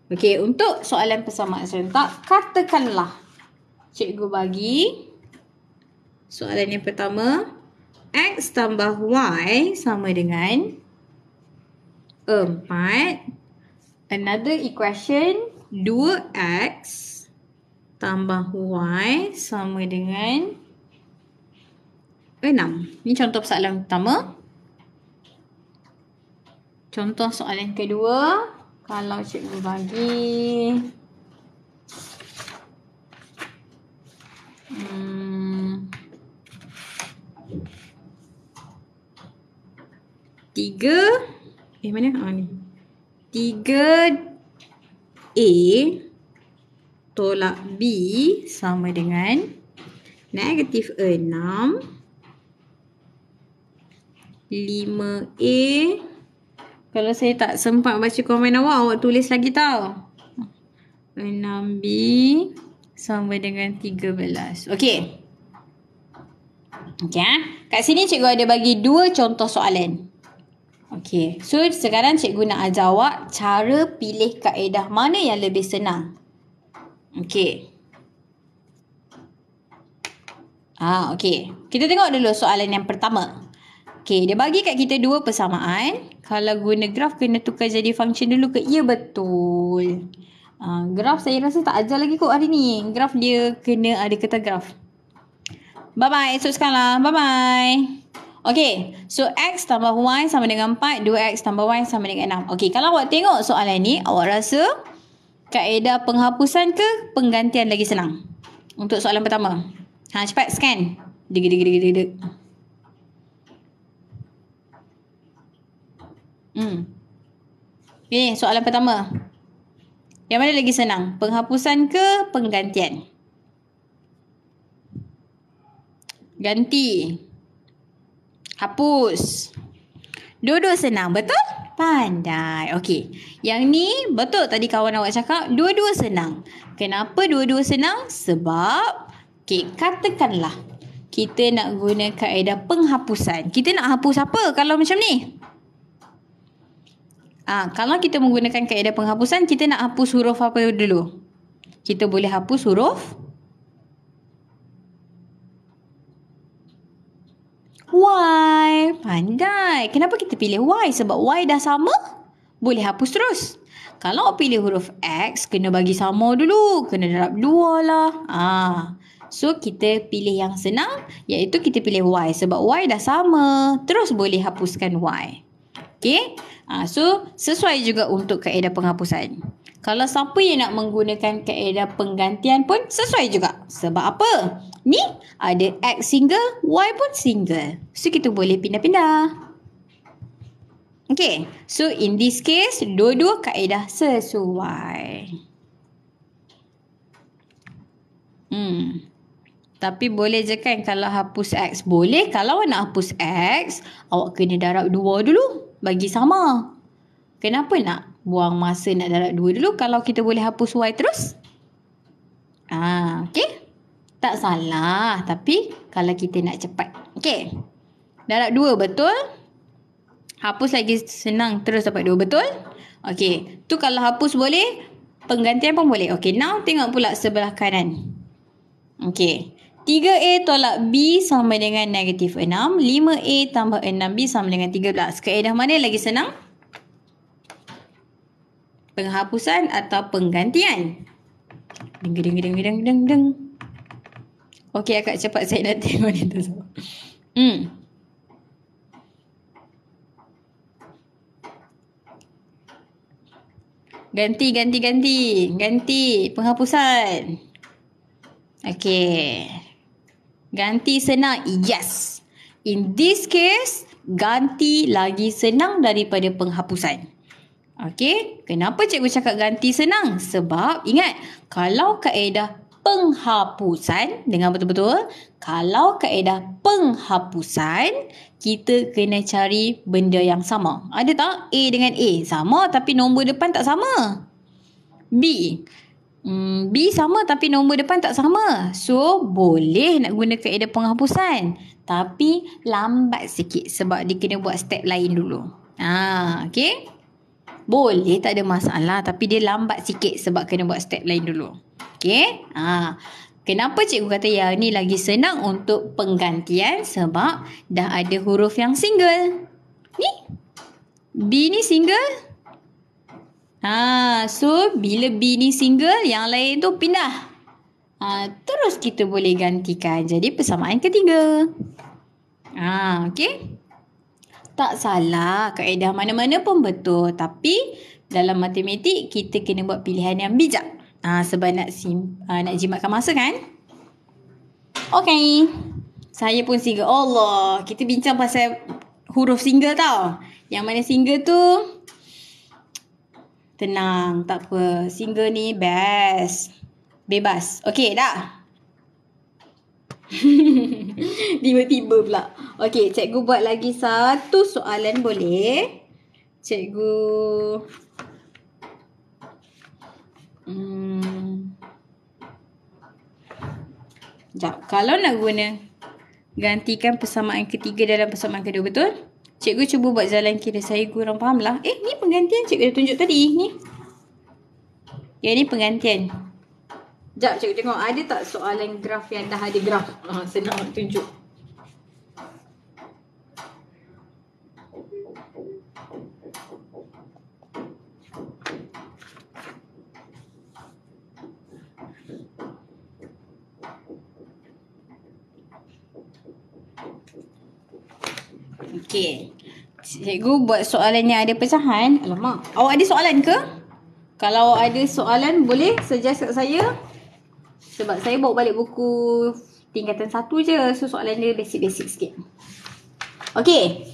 Okey, untuk soalan persamaan serentak, katakanlah cikgu bagi soalan yang pertama. X tambah Y sama dengan 4. Another equation, 2X tambah tambah y sama dengan 6. Ini contoh soalan pertama. Contoh soalan kedua. Kalau cikgu bagi. Hmm, tiga. Hmm, eh mana? Ah, ni. Tiga. A tolak B sama dengan negatif 6 5A kalau saya tak sempat baca komen awak, awak tulis lagi tau. 6B sama dengan 13. Okey. Okey. Ah. Kat sini cikgu ada bagi dua contoh soalan. Okey. So sekarang cikgu nak ajar awak cara pilih kaedah mana yang lebih senang. Okey. Ah, okey. Kita tengok dulu soalan yang pertama. Okey, dia bagi kat kita dua persamaan. Kalau guna graf kena tukar jadi function dulu ke? Ya, betul. Ah, graf saya rasa tak ajar lagi kot hari ni. Graf dia kena ada kata graf. Bye-bye. Esok sekarang lah. Bye-bye. Okay, so X tambah Y sama dengan 4, 2X tambah Y sama dengan 6. Okay, kalau awak tengok soalan ni, awak rasa kaedah penghapusan ke penggantian lagi senang? Untuk soalan pertama. Ha, cepat scan. Digi, digi, digi, digi. Hmm. Ini soalan pertama. Yang mana lagi senang? Penghapusan ke penggantian? Ganti. Hapus. Dua-dua senang, betul? pandai. Okey. Yang ni betul tadi kawan awak cakap dua-dua senang. Kenapa dua-dua senang? Sebab okey, katakanlah kita nak guna kaedah penghapusan. Kita nak hapus apa kalau macam ni? Ah, ha, kalau kita menggunakan kaedah penghapusan, kita nak hapus huruf apa dulu? Kita boleh hapus huruf Y. Pandai. Kenapa kita pilih Y? Sebab Y dah sama. Boleh hapus terus. Kalau pilih huruf X, kena bagi sama dulu. Kena darab dua lah. Ah. So, kita pilih yang senang iaitu kita pilih Y. Sebab Y dah sama. Terus boleh hapuskan Y. Okay. Ah, ha, so, sesuai juga untuk kaedah penghapusan. Kalau siapa yang nak menggunakan kaedah penggantian pun sesuai juga. Sebab apa? Ni ada X single, Y pun single. So kita boleh pindah-pindah. Okay, so in this case, dua-dua kaedah sesuai. Hmm. Tapi boleh je kan kalau hapus X? Boleh kalau nak hapus X, awak kena darab dua dulu. Bagi sama. Kenapa nak? buang masa nak darat dua dulu kalau kita boleh hapus Y terus. Ah, okey. Tak salah, tapi kalau kita nak cepat. Okey. Darat dua betul? Hapus lagi senang terus dapat dua betul? Okey. Tu kalau hapus boleh, penggantian pun boleh. Okey, now tengok pula sebelah kanan. Okey. 3A tolak B sama dengan negatif 6. 5A tambah 6B sama dengan 13. Kaedah mana lagi senang? penghapusan atau penggantian. Ding ding ding ding ding ding. Okey agak cepat saya nak tengok ni tu. Hmm. Ganti ganti ganti. Ganti penghapusan. Okey. Ganti senang. Yes. In this case, ganti lagi senang daripada penghapusan. Okey, kenapa cikgu cakap ganti senang? Sebab ingat, kalau kaedah penghapusan, dengan betul-betul, kalau kaedah penghapusan, kita kena cari benda yang sama. Ada tak A dengan A? Sama tapi nombor depan tak sama. B, hmm, B sama tapi nombor depan tak sama. So, boleh nak guna kaedah penghapusan. Tapi lambat sikit sebab dia kena buat step lain dulu. Ah, okay? Boleh tak ada masalah tapi dia lambat sikit sebab kena buat step lain dulu. Okay. Ha. Kenapa cikgu kata ya ni lagi senang untuk penggantian sebab dah ada huruf yang single. Ni. B ni single. Ha, so bila B ni single, yang lain tu pindah. Ha, terus kita boleh gantikan jadi persamaan ketiga. Ah, ha, okey tak salah kaedah mana-mana pun betul tapi dalam matematik kita kena buat pilihan yang bijak ha, sebab nak sim ha, nak jimatkan masa kan okey saya pun single Allah kita bincang pasal huruf single tau yang mana single tu tenang tak apa single ni best bebas Okay, dah Tiba-tiba pula. Okey, cikgu buat lagi satu soalan boleh? Cikgu... Hmm. Jap, kalau nak guna gantikan persamaan ketiga dalam persamaan kedua, betul? Cikgu cuba buat jalan kira saya kurang faham lah. Eh, ni penggantian cikgu dah tunjuk tadi. Ni. Yang ni Penggantian. Sekejap cikgu tengok ada tak soalan graf yang dah ada graf. Ha, ah, senang nak tunjuk. Okay, Cikgu buat soalan yang ada pecahan. Alamak. Awak ada soalan ke? Kalau awak ada soalan boleh suggest kat saya. Sebab saya bawa balik buku tingkatan satu je. So soalan dia basic-basic sikit. Okay.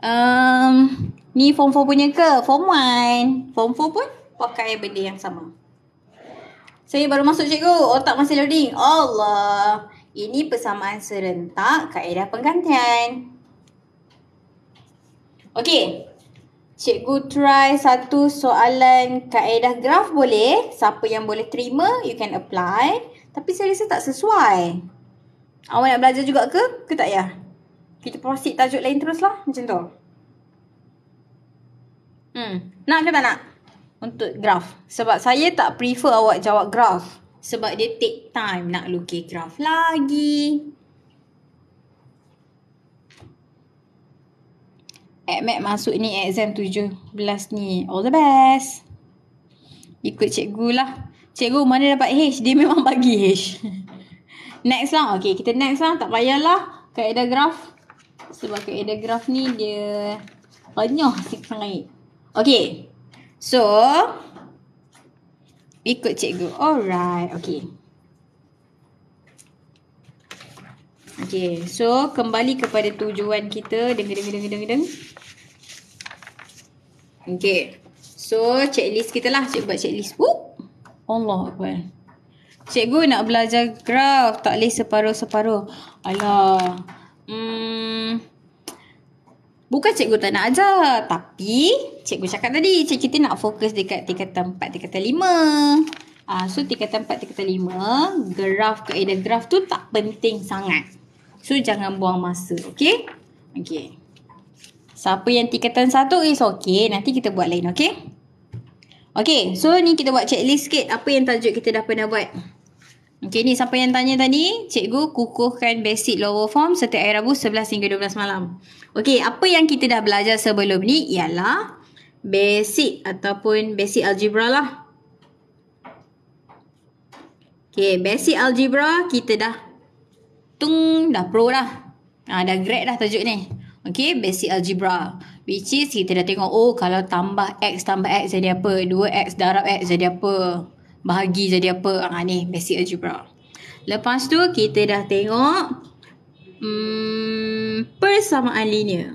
Um, ni form 4 punya ke? Form 1. Form 4 pun pakai benda yang sama. Saya baru masuk cikgu. Otak masih loading. Allah. Ini persamaan serentak kaedah penggantian. Okay. Cikgu try satu soalan kaedah graf boleh. Siapa yang boleh terima, you can apply. Tapi saya rasa tak sesuai. Awak nak belajar juga ke? Ke tak ya? Kita proceed tajuk lain terus lah. Macam tu. Hmm. Nak ke tak nak? Untuk graf. Sebab saya tak prefer awak jawab graf. Sebab dia take time nak lukis graf lagi. Admit masuk ni exam 17 ni. All the best. Ikut cikgu lah. Cikgu mana dapat H? Dia memang bagi H. next lah. Okay, kita next lah. Tak payahlah. Kaedah graf. Sebab kaedah graf ni dia... Renyuh sikit Okay. So... Ikut cikgu. Alright. Okay. Okay, so kembali kepada tujuan kita. Deng, deng, deng, deng, deng. Okay, so checklist kita lah. Cikgu buat checklist. Woo! Allah Akbar. Cikgu nak belajar graf. Tak boleh separuh-separuh. Alah. Hmm. Bukan cikgu tak nak ajar. Tapi, cikgu cakap tadi. Cikgu kita nak fokus dekat tingkatan 4, tingkatan 5. Ah, so tingkatan 4, tingkatan 5, graf, kaedah graf tu tak penting sangat. So jangan buang masa Okay Okay Siapa yang tingkatan satu is okay Nanti kita buat lain okay Okay so ni kita buat checklist sikit Apa yang tajuk kita dah pernah buat Okay ni siapa yang tanya tadi Cikgu kukuhkan basic lower form Setiap air rabu 11 hingga 12 malam Okay apa yang kita dah belajar sebelum ni Ialah basic ataupun basic algebra lah. Okay, basic algebra kita dah Tung, dah pro lah. Ah, dah ha, grad dah tajuk ni. Okay, basic algebra. Which is kita dah tengok, oh kalau tambah X tambah X jadi apa? 2X darab X jadi apa? Bahagi jadi apa? Ah, ni basic algebra. Lepas tu kita dah tengok hmm, persamaan linear.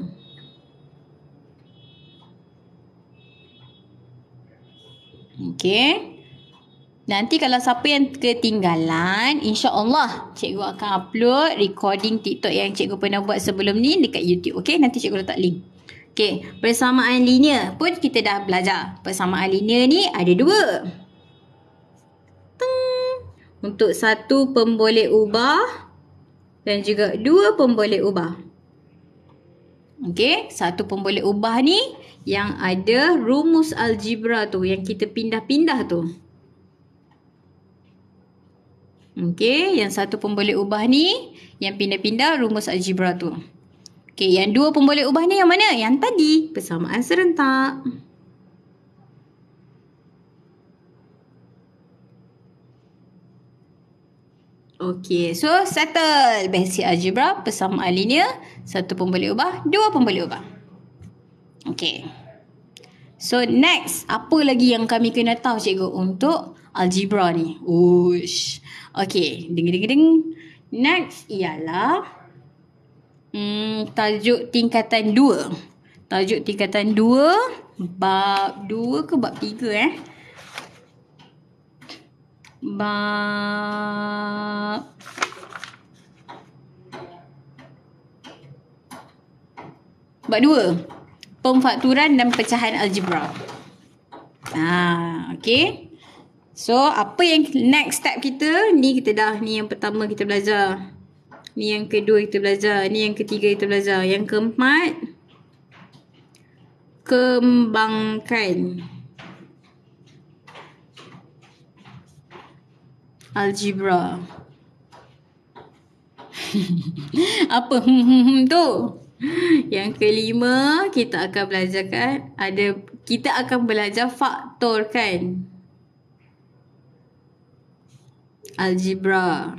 Okay. Nanti kalau siapa yang ketinggalan, insya-Allah cikgu akan upload recording TikTok yang cikgu pernah buat sebelum ni dekat YouTube. Okey, nanti cikgu letak link. Okey, persamaan linear pun kita dah belajar. Persamaan linear ni ada dua. Teng. Untuk satu pemboleh ubah dan juga dua pemboleh ubah. Okey, satu pemboleh ubah ni yang ada rumus algebra tu yang kita pindah-pindah tu. Okey, yang satu pun boleh ubah ni, yang pindah-pindah rumus algebra tu. Okey, yang dua pun boleh ubah ni yang mana? Yang tadi, persamaan serentak. Okey, so settle basic algebra, persamaan linear, satu pun boleh ubah, dua pun boleh ubah. Okey. So next, apa lagi yang kami kena tahu cikgu untuk algebra ni? Ush. Okay, ding-ding-ding. Next ialah hmm, tajuk tingkatan dua. Tajuk tingkatan dua bab dua ke bab tiga eh? Bab... Bab 2. Pemfakturan dan pecahan algebra. Ah, okey. So, apa yang next step kita? Ni kita dah, ni yang pertama kita belajar. Ni yang kedua kita belajar. Ni yang ketiga kita belajar. Yang keempat, kembangkan. Algebra. apa tu? Yang kelima, kita akan belajar kan? ada kita akan belajar faktor kan? Algebra.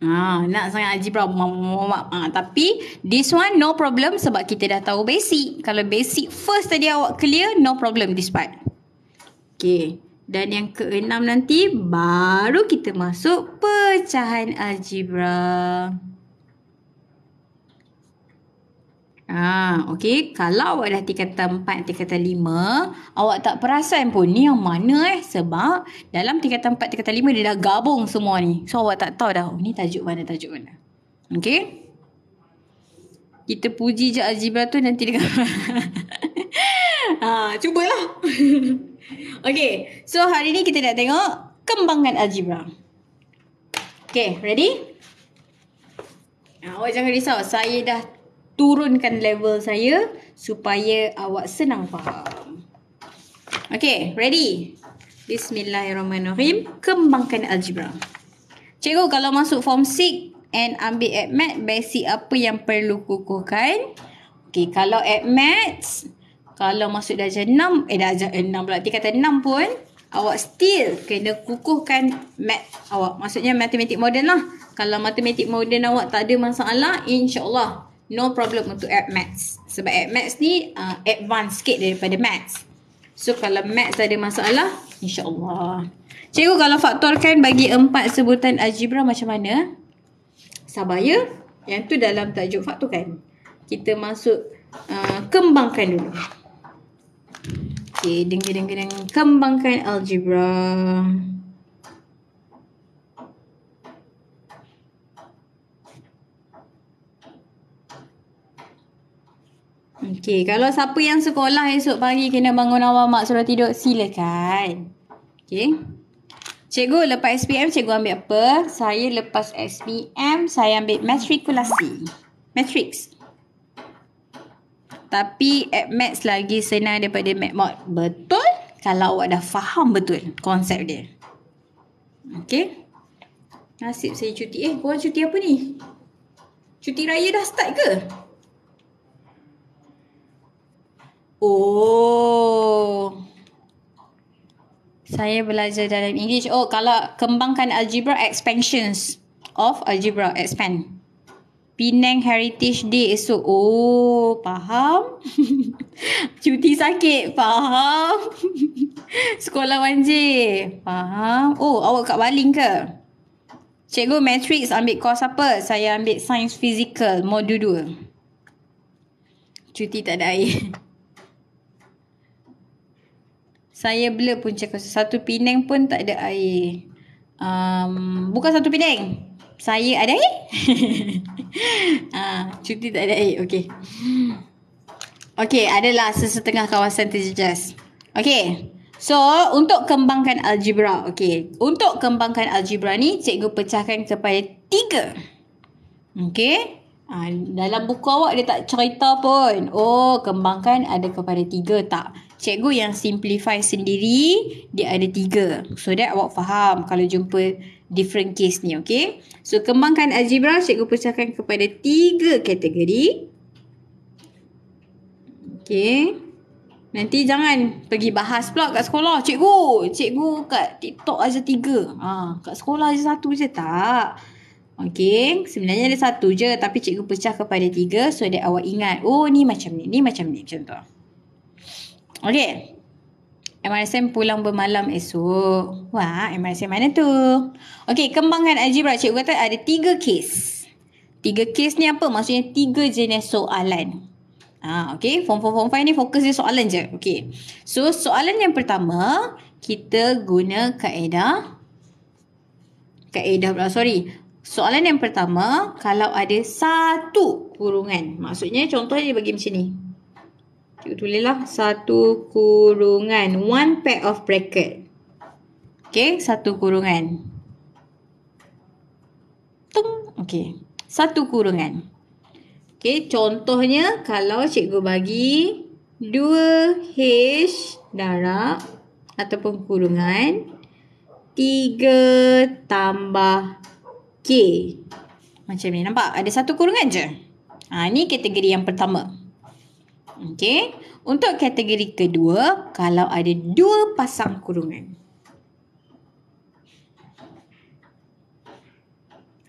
Ah, nak sangat algebra ah, Tapi this one no problem Sebab kita dah tahu basic Kalau basic first tadi awak clear No problem this part Okay dan yang keenam nanti baru kita masuk pecahan algebra. Ah, ha, okay. Kalau awak dah tingkatan 4, tingkatan lima, awak tak perasan pun ni yang mana eh. Sebab dalam tingkatan 4, tingkatan 5 dia dah gabung semua ni. So awak tak tahu dah oh, ni tajuk mana, tajuk mana. Okay. Kita puji je Azibah tu nanti dia Ha, cubalah. okay, so hari ni kita nak tengok kembangan algebra. Okay, ready? Ha, awak jangan risau, saya dah turunkan level saya supaya awak senang faham. Okay, ready? Bismillahirrahmanirrahim. Kembangkan algebra. Cikgu, kalau masuk form 6 and ambil at admat, basic apa yang perlu kukuhkan? Okay, kalau at admat, kalau masuk darjah 6, eh darjah 6 pula, tingkatan 6 pun, awak still kena kukuhkan math awak. Maksudnya matematik moden lah. Kalau matematik moden awak tak ada masalah, insyaAllah no problem untuk add maths. Sebab add maths ni uh, advance sikit daripada maths. So kalau maths ada masalah, insyaAllah. Cikgu kalau faktorkan bagi empat sebutan algebra macam mana? Sabar ya. Yang tu dalam tajuk faktorkan. Kita masuk uh, kembangkan dulu. Okay, dengar-dengar-dengar. Kembangkan algebra. Okay, kalau siapa yang sekolah esok pagi kena bangun awal mak suruh tidur, silakan. Okay. Cikgu, lepas SPM cikgu ambil apa? Saya lepas SPM, saya ambil matrikulasi. Matrix. Tapi at maths lagi senang daripada math mod. Betul? Kalau awak dah faham betul konsep dia. Okay. Nasib saya cuti. Eh, korang cuti apa ni? Cuti raya dah start ke? Oh. Saya belajar dalam English. Oh, kalau kembangkan algebra expansions of algebra expand. Penang Heritage Day esok. Oh, faham? Cuti sakit, faham? Sekolah Wanji, faham? Oh, awak kat Baling ke? Cikgu Matrix ambil course apa? Saya ambil Science Physical, modul 2. Cuti tak ada air. Saya blur pun cakap satu pinang pun tak ada air. Um, bukan satu pinang. Saya ada air. ah, cuti tak ada air. Okay. Okay, adalah sesetengah kawasan terjejas. Okay. So, untuk kembangkan algebra. Okay. Untuk kembangkan algebra ni, cikgu pecahkan kepada tiga. Okay. Ah, dalam buku awak dia tak cerita pun. Oh, kembangkan ada kepada tiga Tak cikgu yang simplify sendiri dia ada tiga. So that awak faham kalau jumpa different case ni okay. So kembangkan algebra cikgu pecahkan kepada tiga kategori. Okay. Nanti jangan pergi bahas pula kat sekolah. Cikgu, cikgu kat TikTok aja tiga. Ha, kat sekolah aja satu je tak. Okay, sebenarnya ada satu je tapi cikgu pecah kepada tiga so that awak ingat. Oh, ni macam ni, ni macam ni. Contoh. Macam Okay. MRSM pulang bermalam esok. Wah, MRSM mana tu? Okay, kembangan algebra. Cikgu kata ada tiga kes. Tiga kes ni apa? Maksudnya tiga jenis soalan. Ah, ha, okay. Form 4, form 5 ni fokus dia soalan je. Okay. So, soalan yang pertama, kita guna kaedah. Kaedah pula, sorry. Soalan yang pertama, kalau ada satu kurungan. Maksudnya, contoh dia bagi macam ni tulislah satu kurungan. One pair of bracket. Okay, satu kurungan. Tung. Okay, satu kurungan. Okay, contohnya kalau cikgu bagi 2H darab ataupun kurungan 3 tambah K. Macam ni, nampak? Ada satu kurungan je. Ha, ni kategori yang pertama. Okey. Untuk kategori kedua, kalau ada dua pasang kurungan.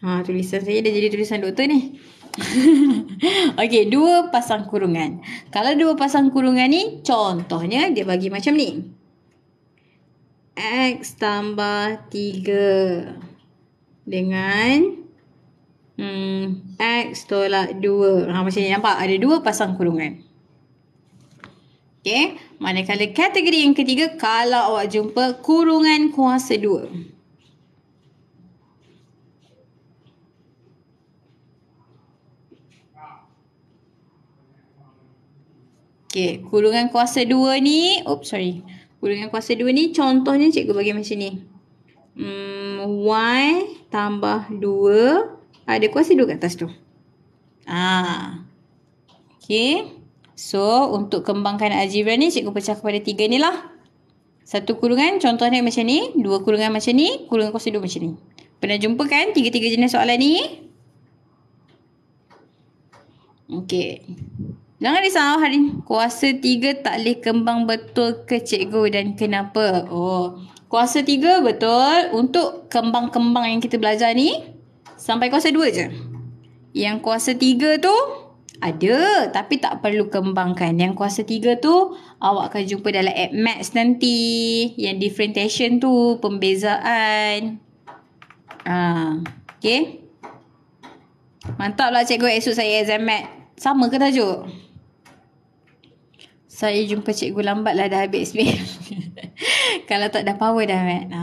Ha, tulisan saya dah jadi tulisan doktor ni. Okey, dua pasang kurungan. Kalau dua pasang kurungan ni, contohnya dia bagi macam ni. X tambah 3 dengan hmm, X tolak 2. Ha, macam ni nampak? Ada dua pasang kurungan. Okay. Manakala kategori yang ketiga kalau awak jumpa kurungan kuasa dua. Okay. Kurungan kuasa dua ni. Oops, sorry. Kurungan kuasa dua ni contohnya cikgu bagi macam ni. Hmm, y tambah dua, Ada kuasa dua kat atas tu. Ah. Okay. So, untuk kembangkan algebra ni, cikgu pecah kepada tiga ni lah. Satu kurungan, contohnya macam ni. Dua kurungan macam ni. Kurungan kuasa dua macam ni. Pernah jumpa kan tiga-tiga jenis soalan ni? Okay. Jangan risau hari ni. Kuasa tiga tak boleh kembang betul ke cikgu dan kenapa? Oh, kuasa tiga betul untuk kembang-kembang yang kita belajar ni. Sampai kuasa dua je. Yang kuasa tiga tu ada tapi tak perlu kembangkan Yang kuasa tiga tu awak akan jumpa dalam app Max nanti Yang differentiation tu pembezaan ha. Okay Mantap lah cikgu esok saya exam Max Sama ke tajuk? Saya jumpa cikgu lambat lah dah habis Kalau tak dah power dah Max ha.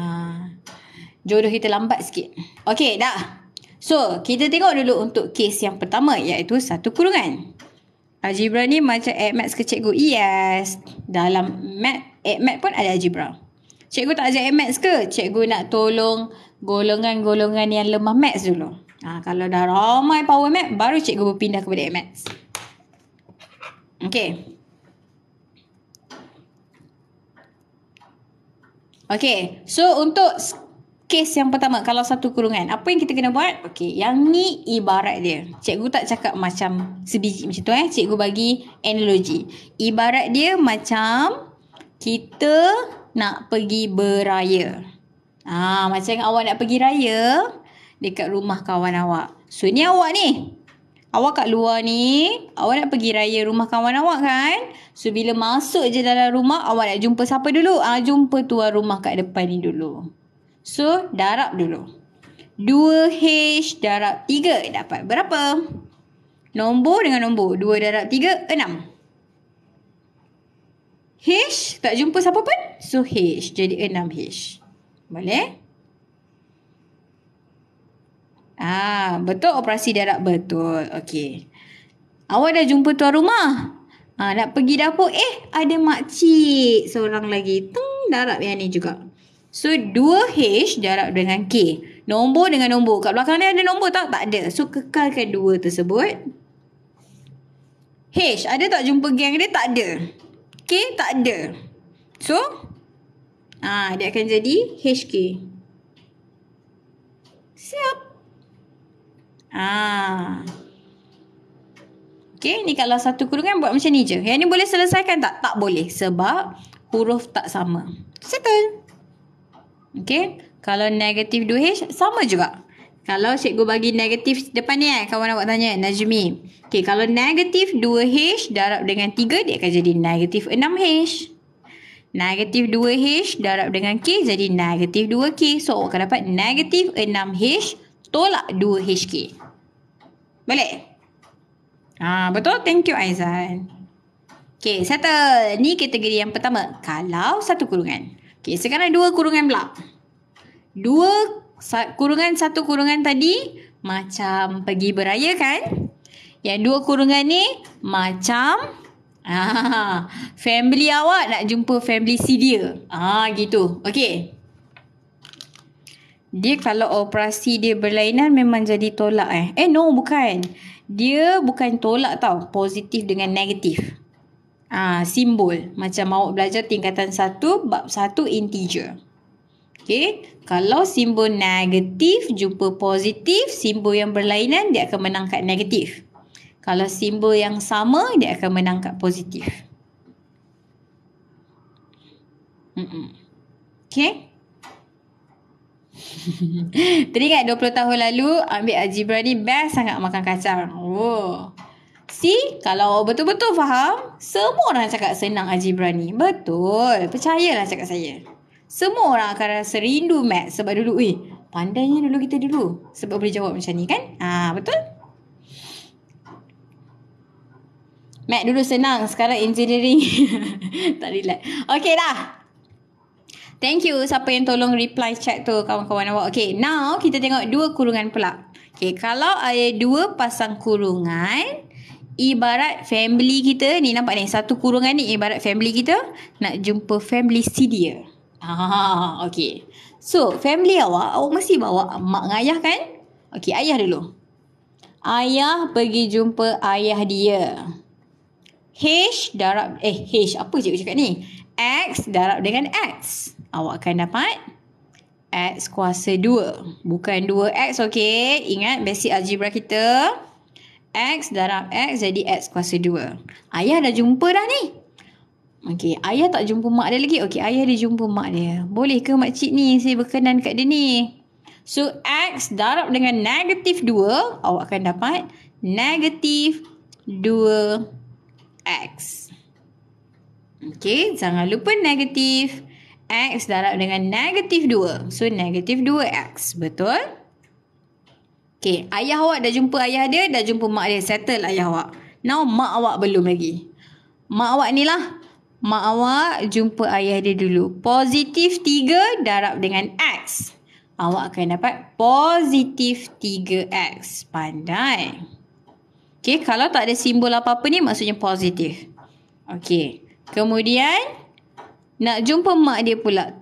Jodoh kita lambat sikit Okay dah So, kita tengok dulu untuk kes yang pertama iaitu satu kurungan. Algebra ni macam add maths ke cikgu? Yes. Dalam mat add maths pun ada algebra. Cikgu tak ajar add maths ke? Cikgu nak tolong golongan-golongan yang lemah maths dulu. Ha, kalau dah ramai power math, baru cikgu berpindah kepada add maths. Okay. Okay, so untuk kes yang pertama kalau satu kurungan apa yang kita kena buat okey yang ni ibarat dia cikgu tak cakap macam sebiji macam tu eh cikgu bagi analogi ibarat dia macam kita nak pergi beraya ah ha, macam awak nak pergi raya dekat rumah kawan awak so ni awak ni Awak kat luar ni, awak nak pergi raya rumah kawan awak kan? So, bila masuk je dalam rumah, awak nak jumpa siapa dulu? Ah, jumpa tuan rumah kat depan ni dulu. So, darab dulu. 2H darab 3 dapat berapa? Nombor dengan nombor. 2 darab 3, 6. H tak jumpa siapa pun. So, H jadi 6H. Boleh? Ah, betul operasi darab betul. Okey. Awak dah jumpa tuan rumah? Ah, nak pergi dapur eh ada mak seorang lagi. teng darab yang ni juga. So 2H jarak dengan K. Nombor dengan nombor. Kat belakang ni ada nombor tak? Tak ada. So kekalkan 2 tersebut. H ada tak jumpa geng dia? Tak ada. K tak ada. So ah ha, dia akan jadi HK. Siap. Ah. Ha. Okay, ni kalau satu kurungan buat macam ni je. Yang ni boleh selesaikan tak? Tak boleh. Sebab huruf tak sama. Settle. Okey. Kalau negatif 2H sama juga. Kalau cikgu bagi negatif depan ni eh. Kawan awak tanya Najmi. Okey. Kalau negatif 2H darab dengan 3 dia akan jadi negatif 6H. Negatif 2H darab dengan K jadi negatif 2K. So awak akan dapat negatif 6H tolak 2HK. Boleh? Ha, betul? Thank you Aizan. Okay, settle. Ni kategori yang pertama. Kalau satu kurungan. Okey, sekarang dua kurungan pula. Dua kurungan satu kurungan tadi macam pergi beraya kan? Yang dua kurungan ni macam ah, family awak nak jumpa family si dia. Ah gitu. Okey. Dia kalau operasi dia berlainan memang jadi tolak eh. Eh no bukan. Dia bukan tolak tau. Positif dengan negatif uh, simbol. Macam awak belajar tingkatan satu bab satu integer. Okay. Kalau simbol negatif jumpa positif, simbol yang berlainan dia akan menang kat negatif. Kalau simbol yang sama, dia akan menang kat positif. Mm-mm. Okay. Teringat 20 tahun lalu, ambil algebra ni best sangat makan kacang. wow oh. See, kalau betul-betul faham, semua orang cakap senang Haji Berani. Betul, percayalah cakap saya. Semua orang akan rasa rindu Mat sebab dulu, eh, pandainya dulu kita dulu. Sebab boleh jawab macam ni kan? Ah, betul? Mac dulu senang, sekarang engineering. tak relax. Okay dah. Thank you siapa yang tolong reply chat tu kawan-kawan awak. Okay, now kita tengok dua kurungan pula. Okay, kalau ada dua pasang kurungan, ibarat family kita ni nampak ni satu kurungan ni ibarat family kita nak jumpa family si dia. Ah, okay. So, family awak, awak mesti bawa mak dengan ayah kan? Okay, ayah dulu. Ayah pergi jumpa ayah dia. H darab, eh H, apa cikgu cakap ni? X darab dengan X. Awak akan dapat X kuasa 2. Bukan 2X, okay? Ingat basic algebra kita. X darab X jadi X kuasa 2. Ayah dah jumpa dah ni. Okey, ayah tak jumpa mak dia lagi. Okey, ayah dia jumpa mak dia. Boleh ke mak cik ni saya berkenan kat dia ni? So X darab dengan negatif 2, awak akan dapat negatif 2X. Okey, jangan lupa negatif. X darab dengan negatif 2. So negatif 2X, betul? Betul? Okay, ayah awak dah jumpa ayah dia, dah jumpa mak dia. Settle ayah awak. Now, mak awak belum lagi. Mak awak ni lah. Mak awak jumpa ayah dia dulu. Positif 3 darab dengan X. Awak akan dapat positif 3X. Pandai. Okay, kalau tak ada simbol apa-apa ni, maksudnya positif. Okay. Kemudian, nak jumpa mak dia pula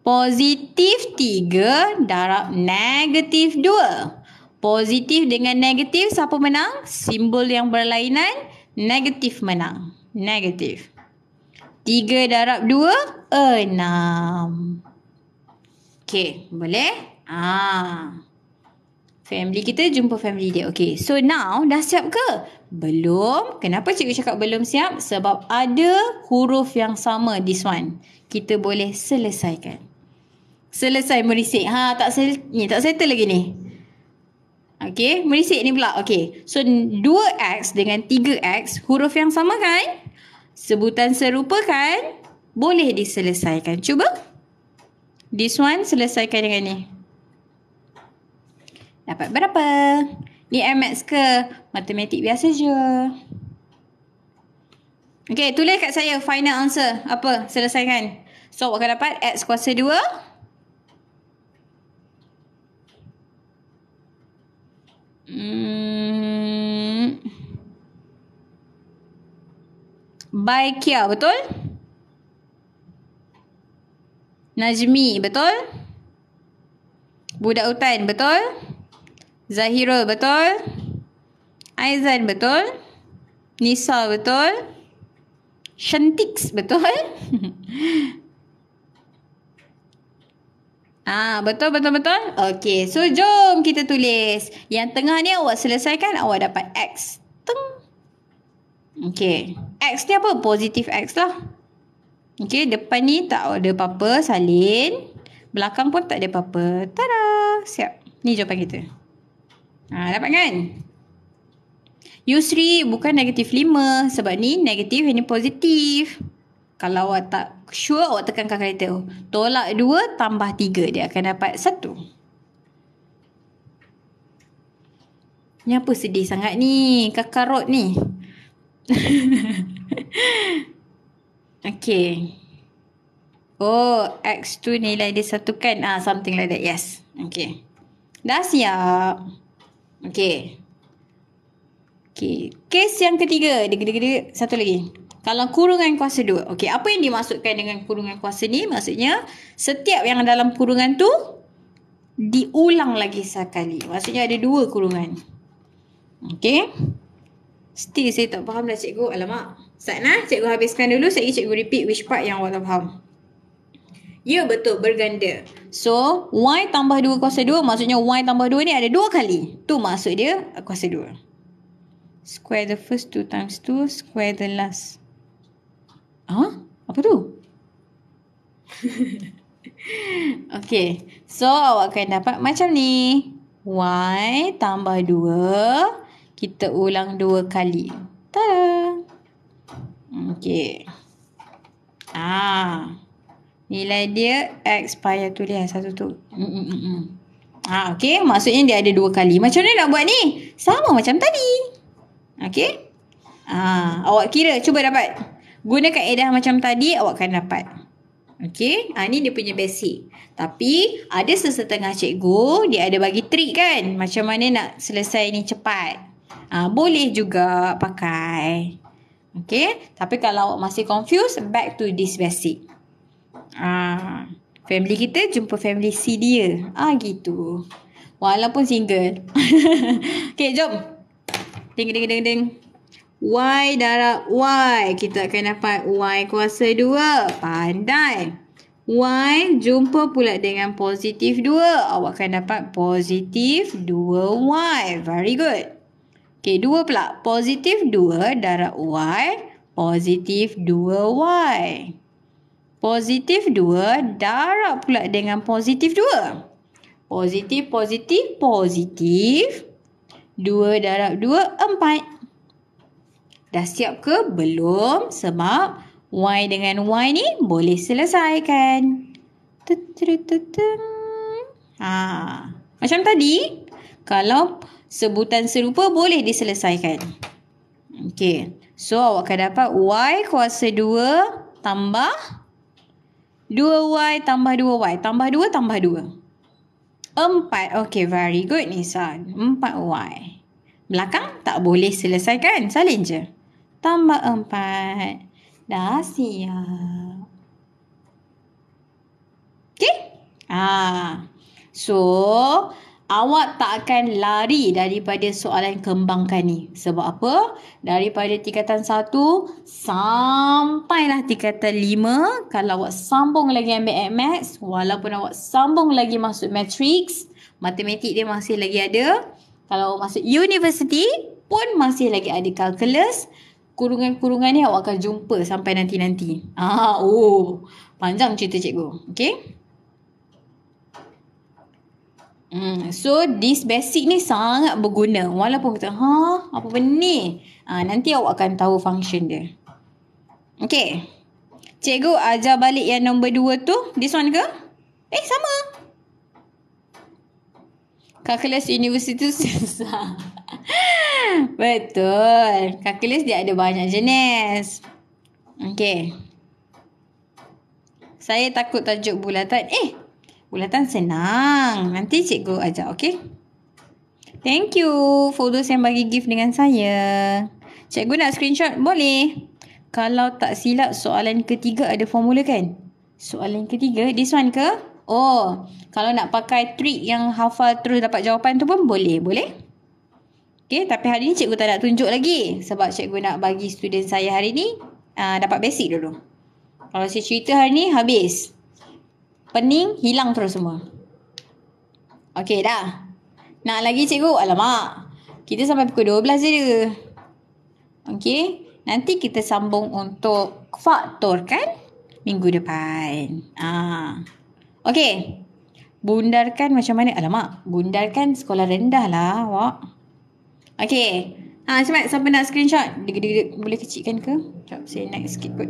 positif 3 darab negatif 2. Positif dengan negatif siapa menang? Simbol yang berlainan negatif menang. Negatif. 3 darab 2 6. Okey, boleh? Ah. Family kita jumpa family dia. Okay. So now dah siap ke? Belum. Kenapa cikgu cakap belum siap? Sebab ada huruf yang sama this one. Kita boleh selesaikan. Selesai merisik. Ha tak sel ni tak settle lagi ni. Okay, merisik ni pula. Okay, so 2X dengan 3X, huruf yang sama kan? Sebutan serupa kan? Boleh diselesaikan. Cuba. This one selesaikan dengan ni. Dapat berapa? Ni MX ke? Matematik biasa je. Okay, tulis kat saya final answer. Apa? Selesaikan. So, awak akan dapat X kuasa 2. Hmm. By Kia, betul? Najmi, betul? Budak Utan, betul? Zahirul, betul? Aizan, betul? Nisa, betul? Shantix, betul? Ah ha, betul betul betul. Okey, so jom kita tulis. Yang tengah ni awak selesaikan awak dapat x. Teng. Okey. X ni apa? Positif x lah. Okey, depan ni tak ada apa-apa salin. Belakang pun tak ada apa-apa. Tada, siap. Ni jawapan kita. Ah ha, dapat kan? U3 bukan negatif 5 sebab ni negatif ini positif. Kalau awak tak sure awak tekan kalkulator. Tolak 2 tambah 3 dia akan dapat 1. Ni apa sedih sangat ni kakarot ni. okay. Oh X tu nilai dia satu kan. Ah, something like that. Yes. Okay. Dah siap. Okay. Okay. Case yang ketiga. Dia gede-gede. Satu lagi. Kalau kurungan kuasa 2. Okey, apa yang dimaksudkan dengan kurungan kuasa ni? Maksudnya, setiap yang dalam kurungan tu, diulang lagi sekali. Maksudnya ada dua kurungan. Okey. Still saya tak faham dah cikgu. Alamak. Sat nah, cikgu habiskan dulu. Saya cikgu repeat which part yang awak tak faham. Ya betul, berganda. So, Y tambah 2 kuasa 2. Maksudnya Y tambah 2 ni ada dua kali. Tu maksud dia kuasa 2. Square the first 2 times 2. Square the last. Ha? Huh? Apa tu? okay. So, awak akan dapat macam ni. Y tambah 2. Kita ulang 2 kali. Tada! Okay. Ah. Nilai dia X pi tu dia satu tu. Mm-mm-mm. Ah, okay. Maksudnya dia ada dua kali. Macam mana nak buat ni? Sama macam tadi. Okay. Ah, awak kira. Cuba dapat. Okay. Gunakan edah macam tadi awak akan dapat. Okay. Ha, ah, ni dia punya basic. Tapi ada sesetengah cikgu dia ada bagi trik kan. Macam mana nak selesai ni cepat. Ha, boleh juga pakai. Okay. Tapi kalau awak masih confuse, back to this basic. Ah, ha, family kita jumpa family C dia. Ah ha, gitu. Walaupun single. okay jom. Ding ding ding ding. Y darab Y. Kita akan dapat Y kuasa 2. Pandai. Y jumpa pula dengan positif 2. Awak akan dapat positif 2Y. Very good. Okay, 2 pula. Positif 2 darab Y. Positif 2Y. Positif 2 darab pula dengan positif 2. Positif, positif, positif. 2 darab 2, 4. Dah siap ke? Belum. Sebab Y dengan Y ni boleh selesaikan. Ha. Macam tadi, kalau sebutan serupa boleh diselesaikan. Okey. So, awak akan dapat Y kuasa 2 tambah 2Y tambah 2Y. Tambah 2 tambah 2. 4. Okey, very good Nisan. 4Y. Belakang tak boleh selesaikan. Salin je. Tambah empat. Dah siap. Okay? Ah. Ha. So, awak tak akan lari daripada soalan kembangkan ni. Sebab apa? Daripada tingkatan satu sampailah tingkatan lima. Kalau awak sambung lagi ambil MX, walaupun awak sambung lagi masuk matrix, matematik dia masih lagi ada. Kalau awak masuk universiti pun masih lagi ada calculus kurungan-kurungan ni awak akan jumpa sampai nanti-nanti. Ah, oh. Panjang cerita cikgu. Okay. Hmm, so this basic ni sangat berguna walaupun kita ha apa benda ni? Ah, nanti awak akan tahu function dia. Okay. Cikgu ajar balik yang nombor dua tu. This one ke? Eh sama. Calculus University Susah. Betul. Kaki list dia ada banyak jenis. Okey. Saya takut tajuk bulatan. Eh, bulatan senang. Nanti cikgu ajak, okey? Thank you. Fotos yang bagi gift dengan saya. Cikgu nak screenshot? Boleh. Kalau tak silap, soalan ketiga ada formula kan? Soalan ketiga, this one ke? Oh, kalau nak pakai trick yang hafal terus dapat jawapan tu pun boleh? Boleh. Okay, tapi hari ni cikgu tak nak tunjuk lagi sebab cikgu nak bagi student saya hari ni uh, dapat basic dulu. Kalau saya cerita hari ni habis. Pening, hilang terus semua. Okay, dah. Nak lagi cikgu? Alamak. Kita sampai pukul 12 je dia. Okay. Nanti kita sambung untuk faktor kan? Minggu depan. Ah. Okay. Bundarkan macam mana? Alamak. Bundarkan sekolah rendah lah awak. Okay. Ha, ah, cepat siapa nak screenshot? Degedeg boleh kecilkan ke? Jap, saya naik sikit kot.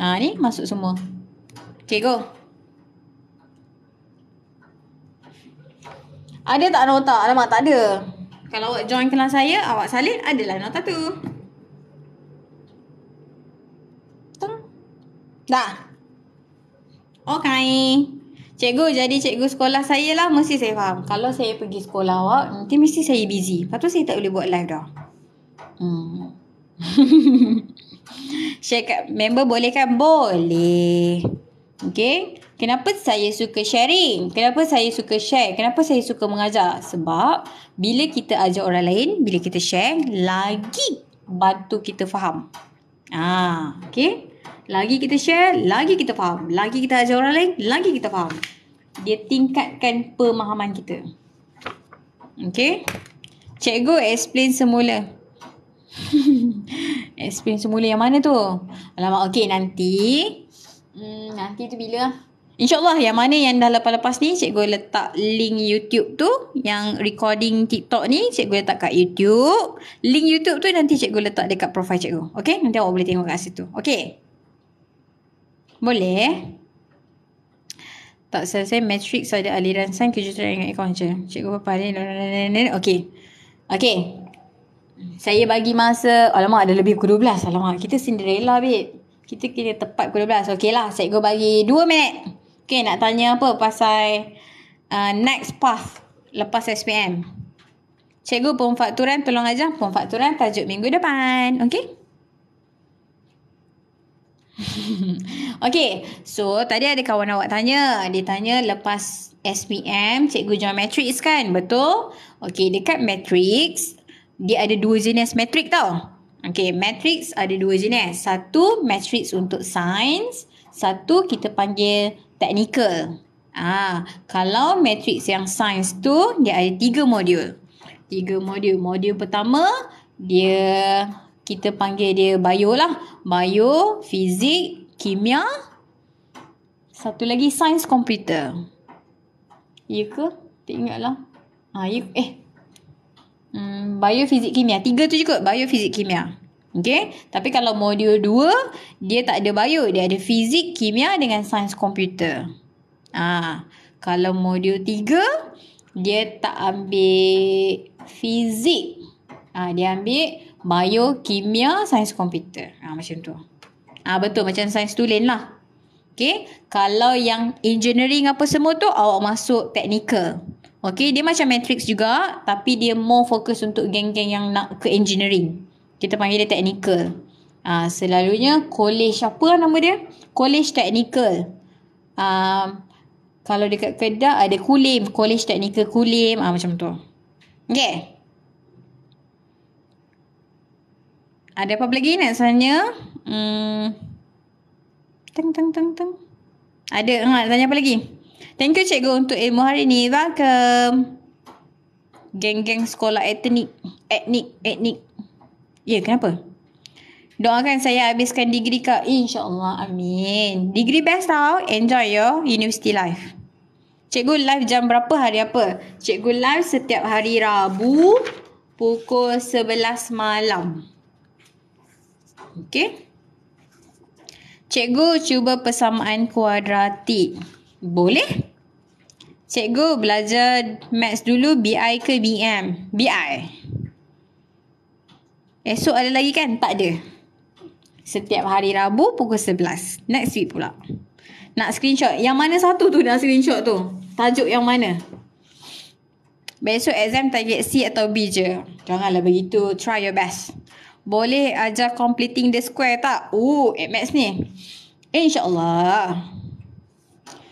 Ha, ni masuk semua. Okay, go. Ada tak nota? Alamak, tak ada. Kalau awak join kelas saya, awak salin, adalah nota tu. Tung. Dah. Okay. Okay. Cikgu jadi cikgu sekolah saya lah Mesti saya faham Kalau saya pergi sekolah awak Nanti mesti saya busy Lepas tu saya tak boleh buat live dah hmm. Share member boleh kan? Boleh Okay Kenapa saya suka sharing? Kenapa saya suka share? Kenapa saya suka mengajar? Sebab bila kita ajar orang lain, bila kita share, lagi bantu kita faham. Ah, okay lagi kita share, lagi kita faham. Lagi kita ajar orang lain, lagi kita faham. Dia tingkatkan pemahaman kita. Okay. Cikgu explain semula. explain semula yang mana tu? Alamak, okay nanti. Hmm, nanti tu bila? InsyaAllah yang mana yang dah lepas-lepas ni cikgu letak link YouTube tu yang recording TikTok ni cikgu letak kat YouTube. Link YouTube tu nanti cikgu letak dekat profil cikgu. Okay? Nanti awak boleh tengok kat situ. Okay? Boleh. Eh? Tak, selesai matrix ada aliran sain kejutan dengan ekon je. Cikgu apa ni? Okey. Okey. Saya bagi masa, alamak ada lebih pukul 12. Alamak, kita Cinderella, babe. Kita kena tepat pukul 12. Okeylah, cikgu bagi 2 minit. Okey, nak tanya apa pasal uh, next path lepas SPM. Cikgu pemfakturan tolong ajar pemfakturan tajuk minggu depan. Okey? okay, so tadi ada kawan awak tanya. Dia tanya lepas SPM, cikgu join matrix kan? Betul? Okay, dekat matrix, dia ada dua jenis matrix tau. Okay, matrix ada dua jenis. Satu matrix untuk sains. Satu kita panggil technical. Ah, kalau matrix yang sains tu, dia ada tiga modul. Tiga modul. Modul pertama, dia kita panggil dia bio lah. Bio, fizik, kimia, satu lagi sains komputer. Ya ke? Tak ingat lah. Ha, ya, eh. Hmm, bio, fizik, kimia. Tiga tu cukup. Bio, fizik, kimia. Okay. Tapi kalau modul dua, dia tak ada bio. Dia ada fizik, kimia dengan sains komputer. Ah, ha. Kalau modul tiga, dia tak ambil fizik. Ah, ha, dia ambil bio, kimia, sains komputer. Ha, macam tu. Ha, betul macam sains tu lain lah. Okay. Kalau yang engineering apa semua tu awak masuk teknikal. Okay. Dia macam matrix juga tapi dia more fokus untuk geng-geng yang nak ke engineering. Kita panggil dia teknikal. Ha, ah, selalunya college apa lah nama dia? College teknikal. Ha, kalau dekat Kedah ada Kulim. College teknikal Kulim. Ha, macam tu. Okay. Ada apa lagi nak tanya? Hmm. Teng, teng, teng, teng. Ada ha, nak tanya apa lagi? Thank you cikgu untuk ilmu hari ni. Welcome. Geng-geng sekolah etnik. Etnik, etnik. Ya, kenapa? Doakan saya habiskan degree kak. InsyaAllah, amin. Degree best tau. Enjoy your university life. Cikgu live jam berapa hari apa? Cikgu live setiap hari Rabu pukul 11 malam. Okey. Cikgu cuba persamaan kuadratik. Boleh? Cikgu belajar maths dulu BI ke BM? BI. Esok ada lagi kan? Tak ada. Setiap hari Rabu pukul 11. Next week pula. Nak screenshot. Yang mana satu tu nak screenshot tu? Tajuk yang mana? Besok exam target C atau B je. Janganlah begitu. Try your best. Boleh ajar completing the square tak? Oh, at max ni. Eh, InsyaAllah.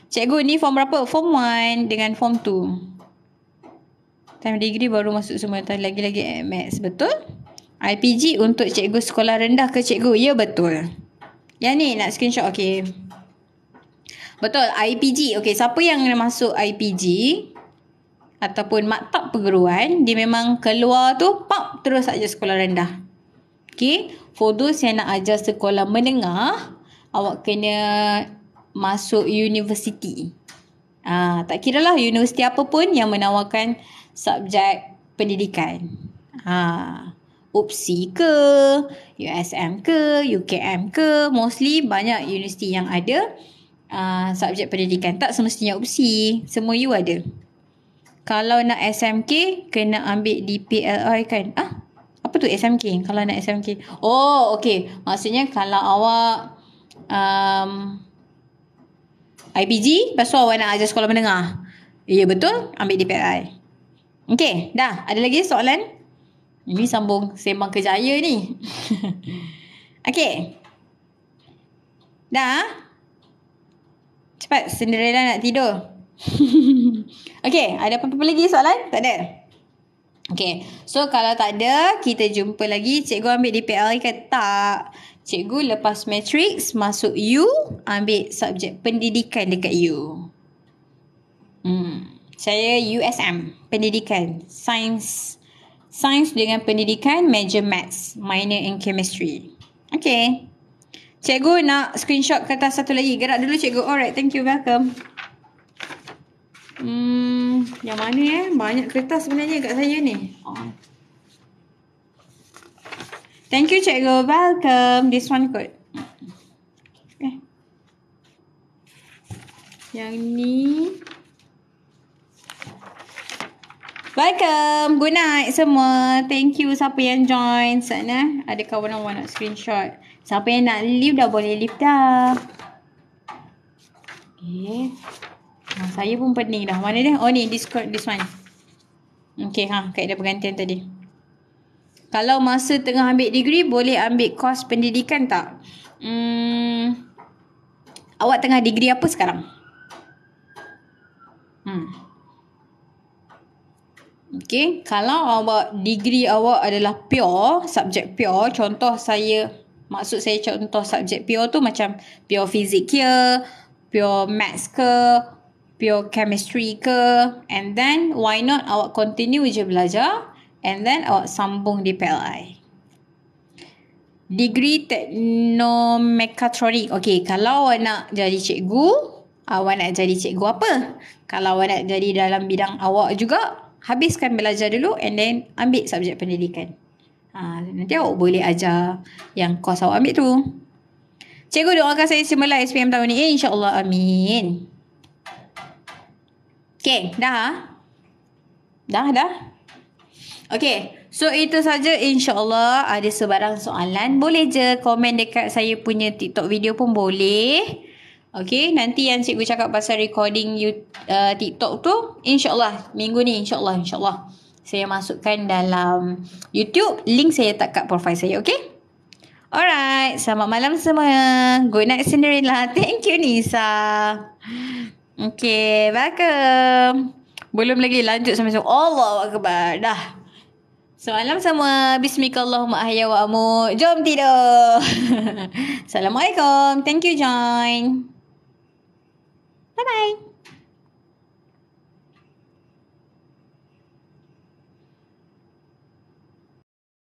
Cikgu, ni form berapa? Form 1 dengan form 2. Time degree baru masuk semua. tak Lagi-lagi at max. Betul? IPG untuk cikgu sekolah rendah ke cikgu? Ya, betul. Yang ni nak screenshot. Okay. Betul. IPG. Okay, siapa yang masuk IPG ataupun maktab perguruan, dia memang keluar tu, pop, terus saja sekolah rendah. Okay, for those yang nak ajar sekolah menengah, awak kena masuk universiti. Ah, tak kira lah universiti apa pun yang menawarkan subjek pendidikan. Ah, UPSI ke, USM ke, UKM ke, mostly banyak universiti yang ada uh, subjek pendidikan. Tak semestinya UPSI, semua you ada. Kalau nak SMK, kena ambil DPLR kan? Ah, apa tu SMK kalau nak SMK oh okay maksudnya kalau awak um, IPG lepas tu awak nak ajar sekolah menengah ya yeah, betul ambil DPI okay dah ada lagi soalan ini sambung sembang kejaya ni okay dah cepat Cinderella nak tidur okay ada apa-apa lagi soalan tak ada Okay, so kalau tak ada, kita jumpa lagi. Cikgu ambil DPL ke tak? Cikgu lepas matrix, masuk U, ambil subjek pendidikan dekat U. Hmm. Saya USM, pendidikan, science. Science dengan pendidikan, major maths, minor in chemistry. Okay. Cikgu nak screenshot kertas satu lagi. Gerak dulu cikgu. Alright, thank you, welcome. Hmm, yang mana eh? Banyak kertas sebenarnya kat saya ni. Ah. Thank you cikgu. Welcome. This one kot. eh Yang ni. Welcome. Good night semua. Thank you siapa yang join. Sana ada kawan orang nak screenshot. Siapa yang nak leave dah boleh leave dah. Okay. Eh. Ha, saya pun pening dah. Mana dia? Oh ni, this, this one. Okay, ha, kaedah pergantian tadi. Kalau masa tengah ambil degree, boleh ambil kos pendidikan tak? Hmm, awak tengah degree apa sekarang? Hmm. Okay, kalau awak degree awak adalah pure, subjek pure, contoh saya, maksud saya contoh subjek pure tu macam pure fizik ke, pure maths ke, pure chemistry ke and then why not awak continue je belajar and then awak sambung di PLI. Degree Teknomekatronik. Okay, kalau awak nak jadi cikgu, awak nak jadi cikgu apa? Kalau awak nak jadi dalam bidang awak juga, habiskan belajar dulu and then ambil subjek pendidikan. Ha, nanti awak boleh ajar yang kos awak ambil tu. Cikgu doakan saya semula SPM tahun ini, InsyaAllah, amin. Okay, dah ah? Dah, dah. Okay, so itu saja insyaAllah ada sebarang soalan. Boleh je komen dekat saya punya TikTok video pun boleh. Okay, nanti yang cikgu cakap pasal recording you, uh, TikTok tu, insyaAllah minggu ni insyaAllah, insyaAllah. Saya masukkan dalam YouTube, link saya tak kat profil saya, okay? Alright, selamat malam semua. Good night Cinderella. Thank you Nisa. Okay, welcome. Belum lagi lanjut sampai semua. Allah akbar. Dah. Semalam sama. Bismillahirrahmanirrahim. Jom tidur. Assalamualaikum. Thank you, join. Bye-bye.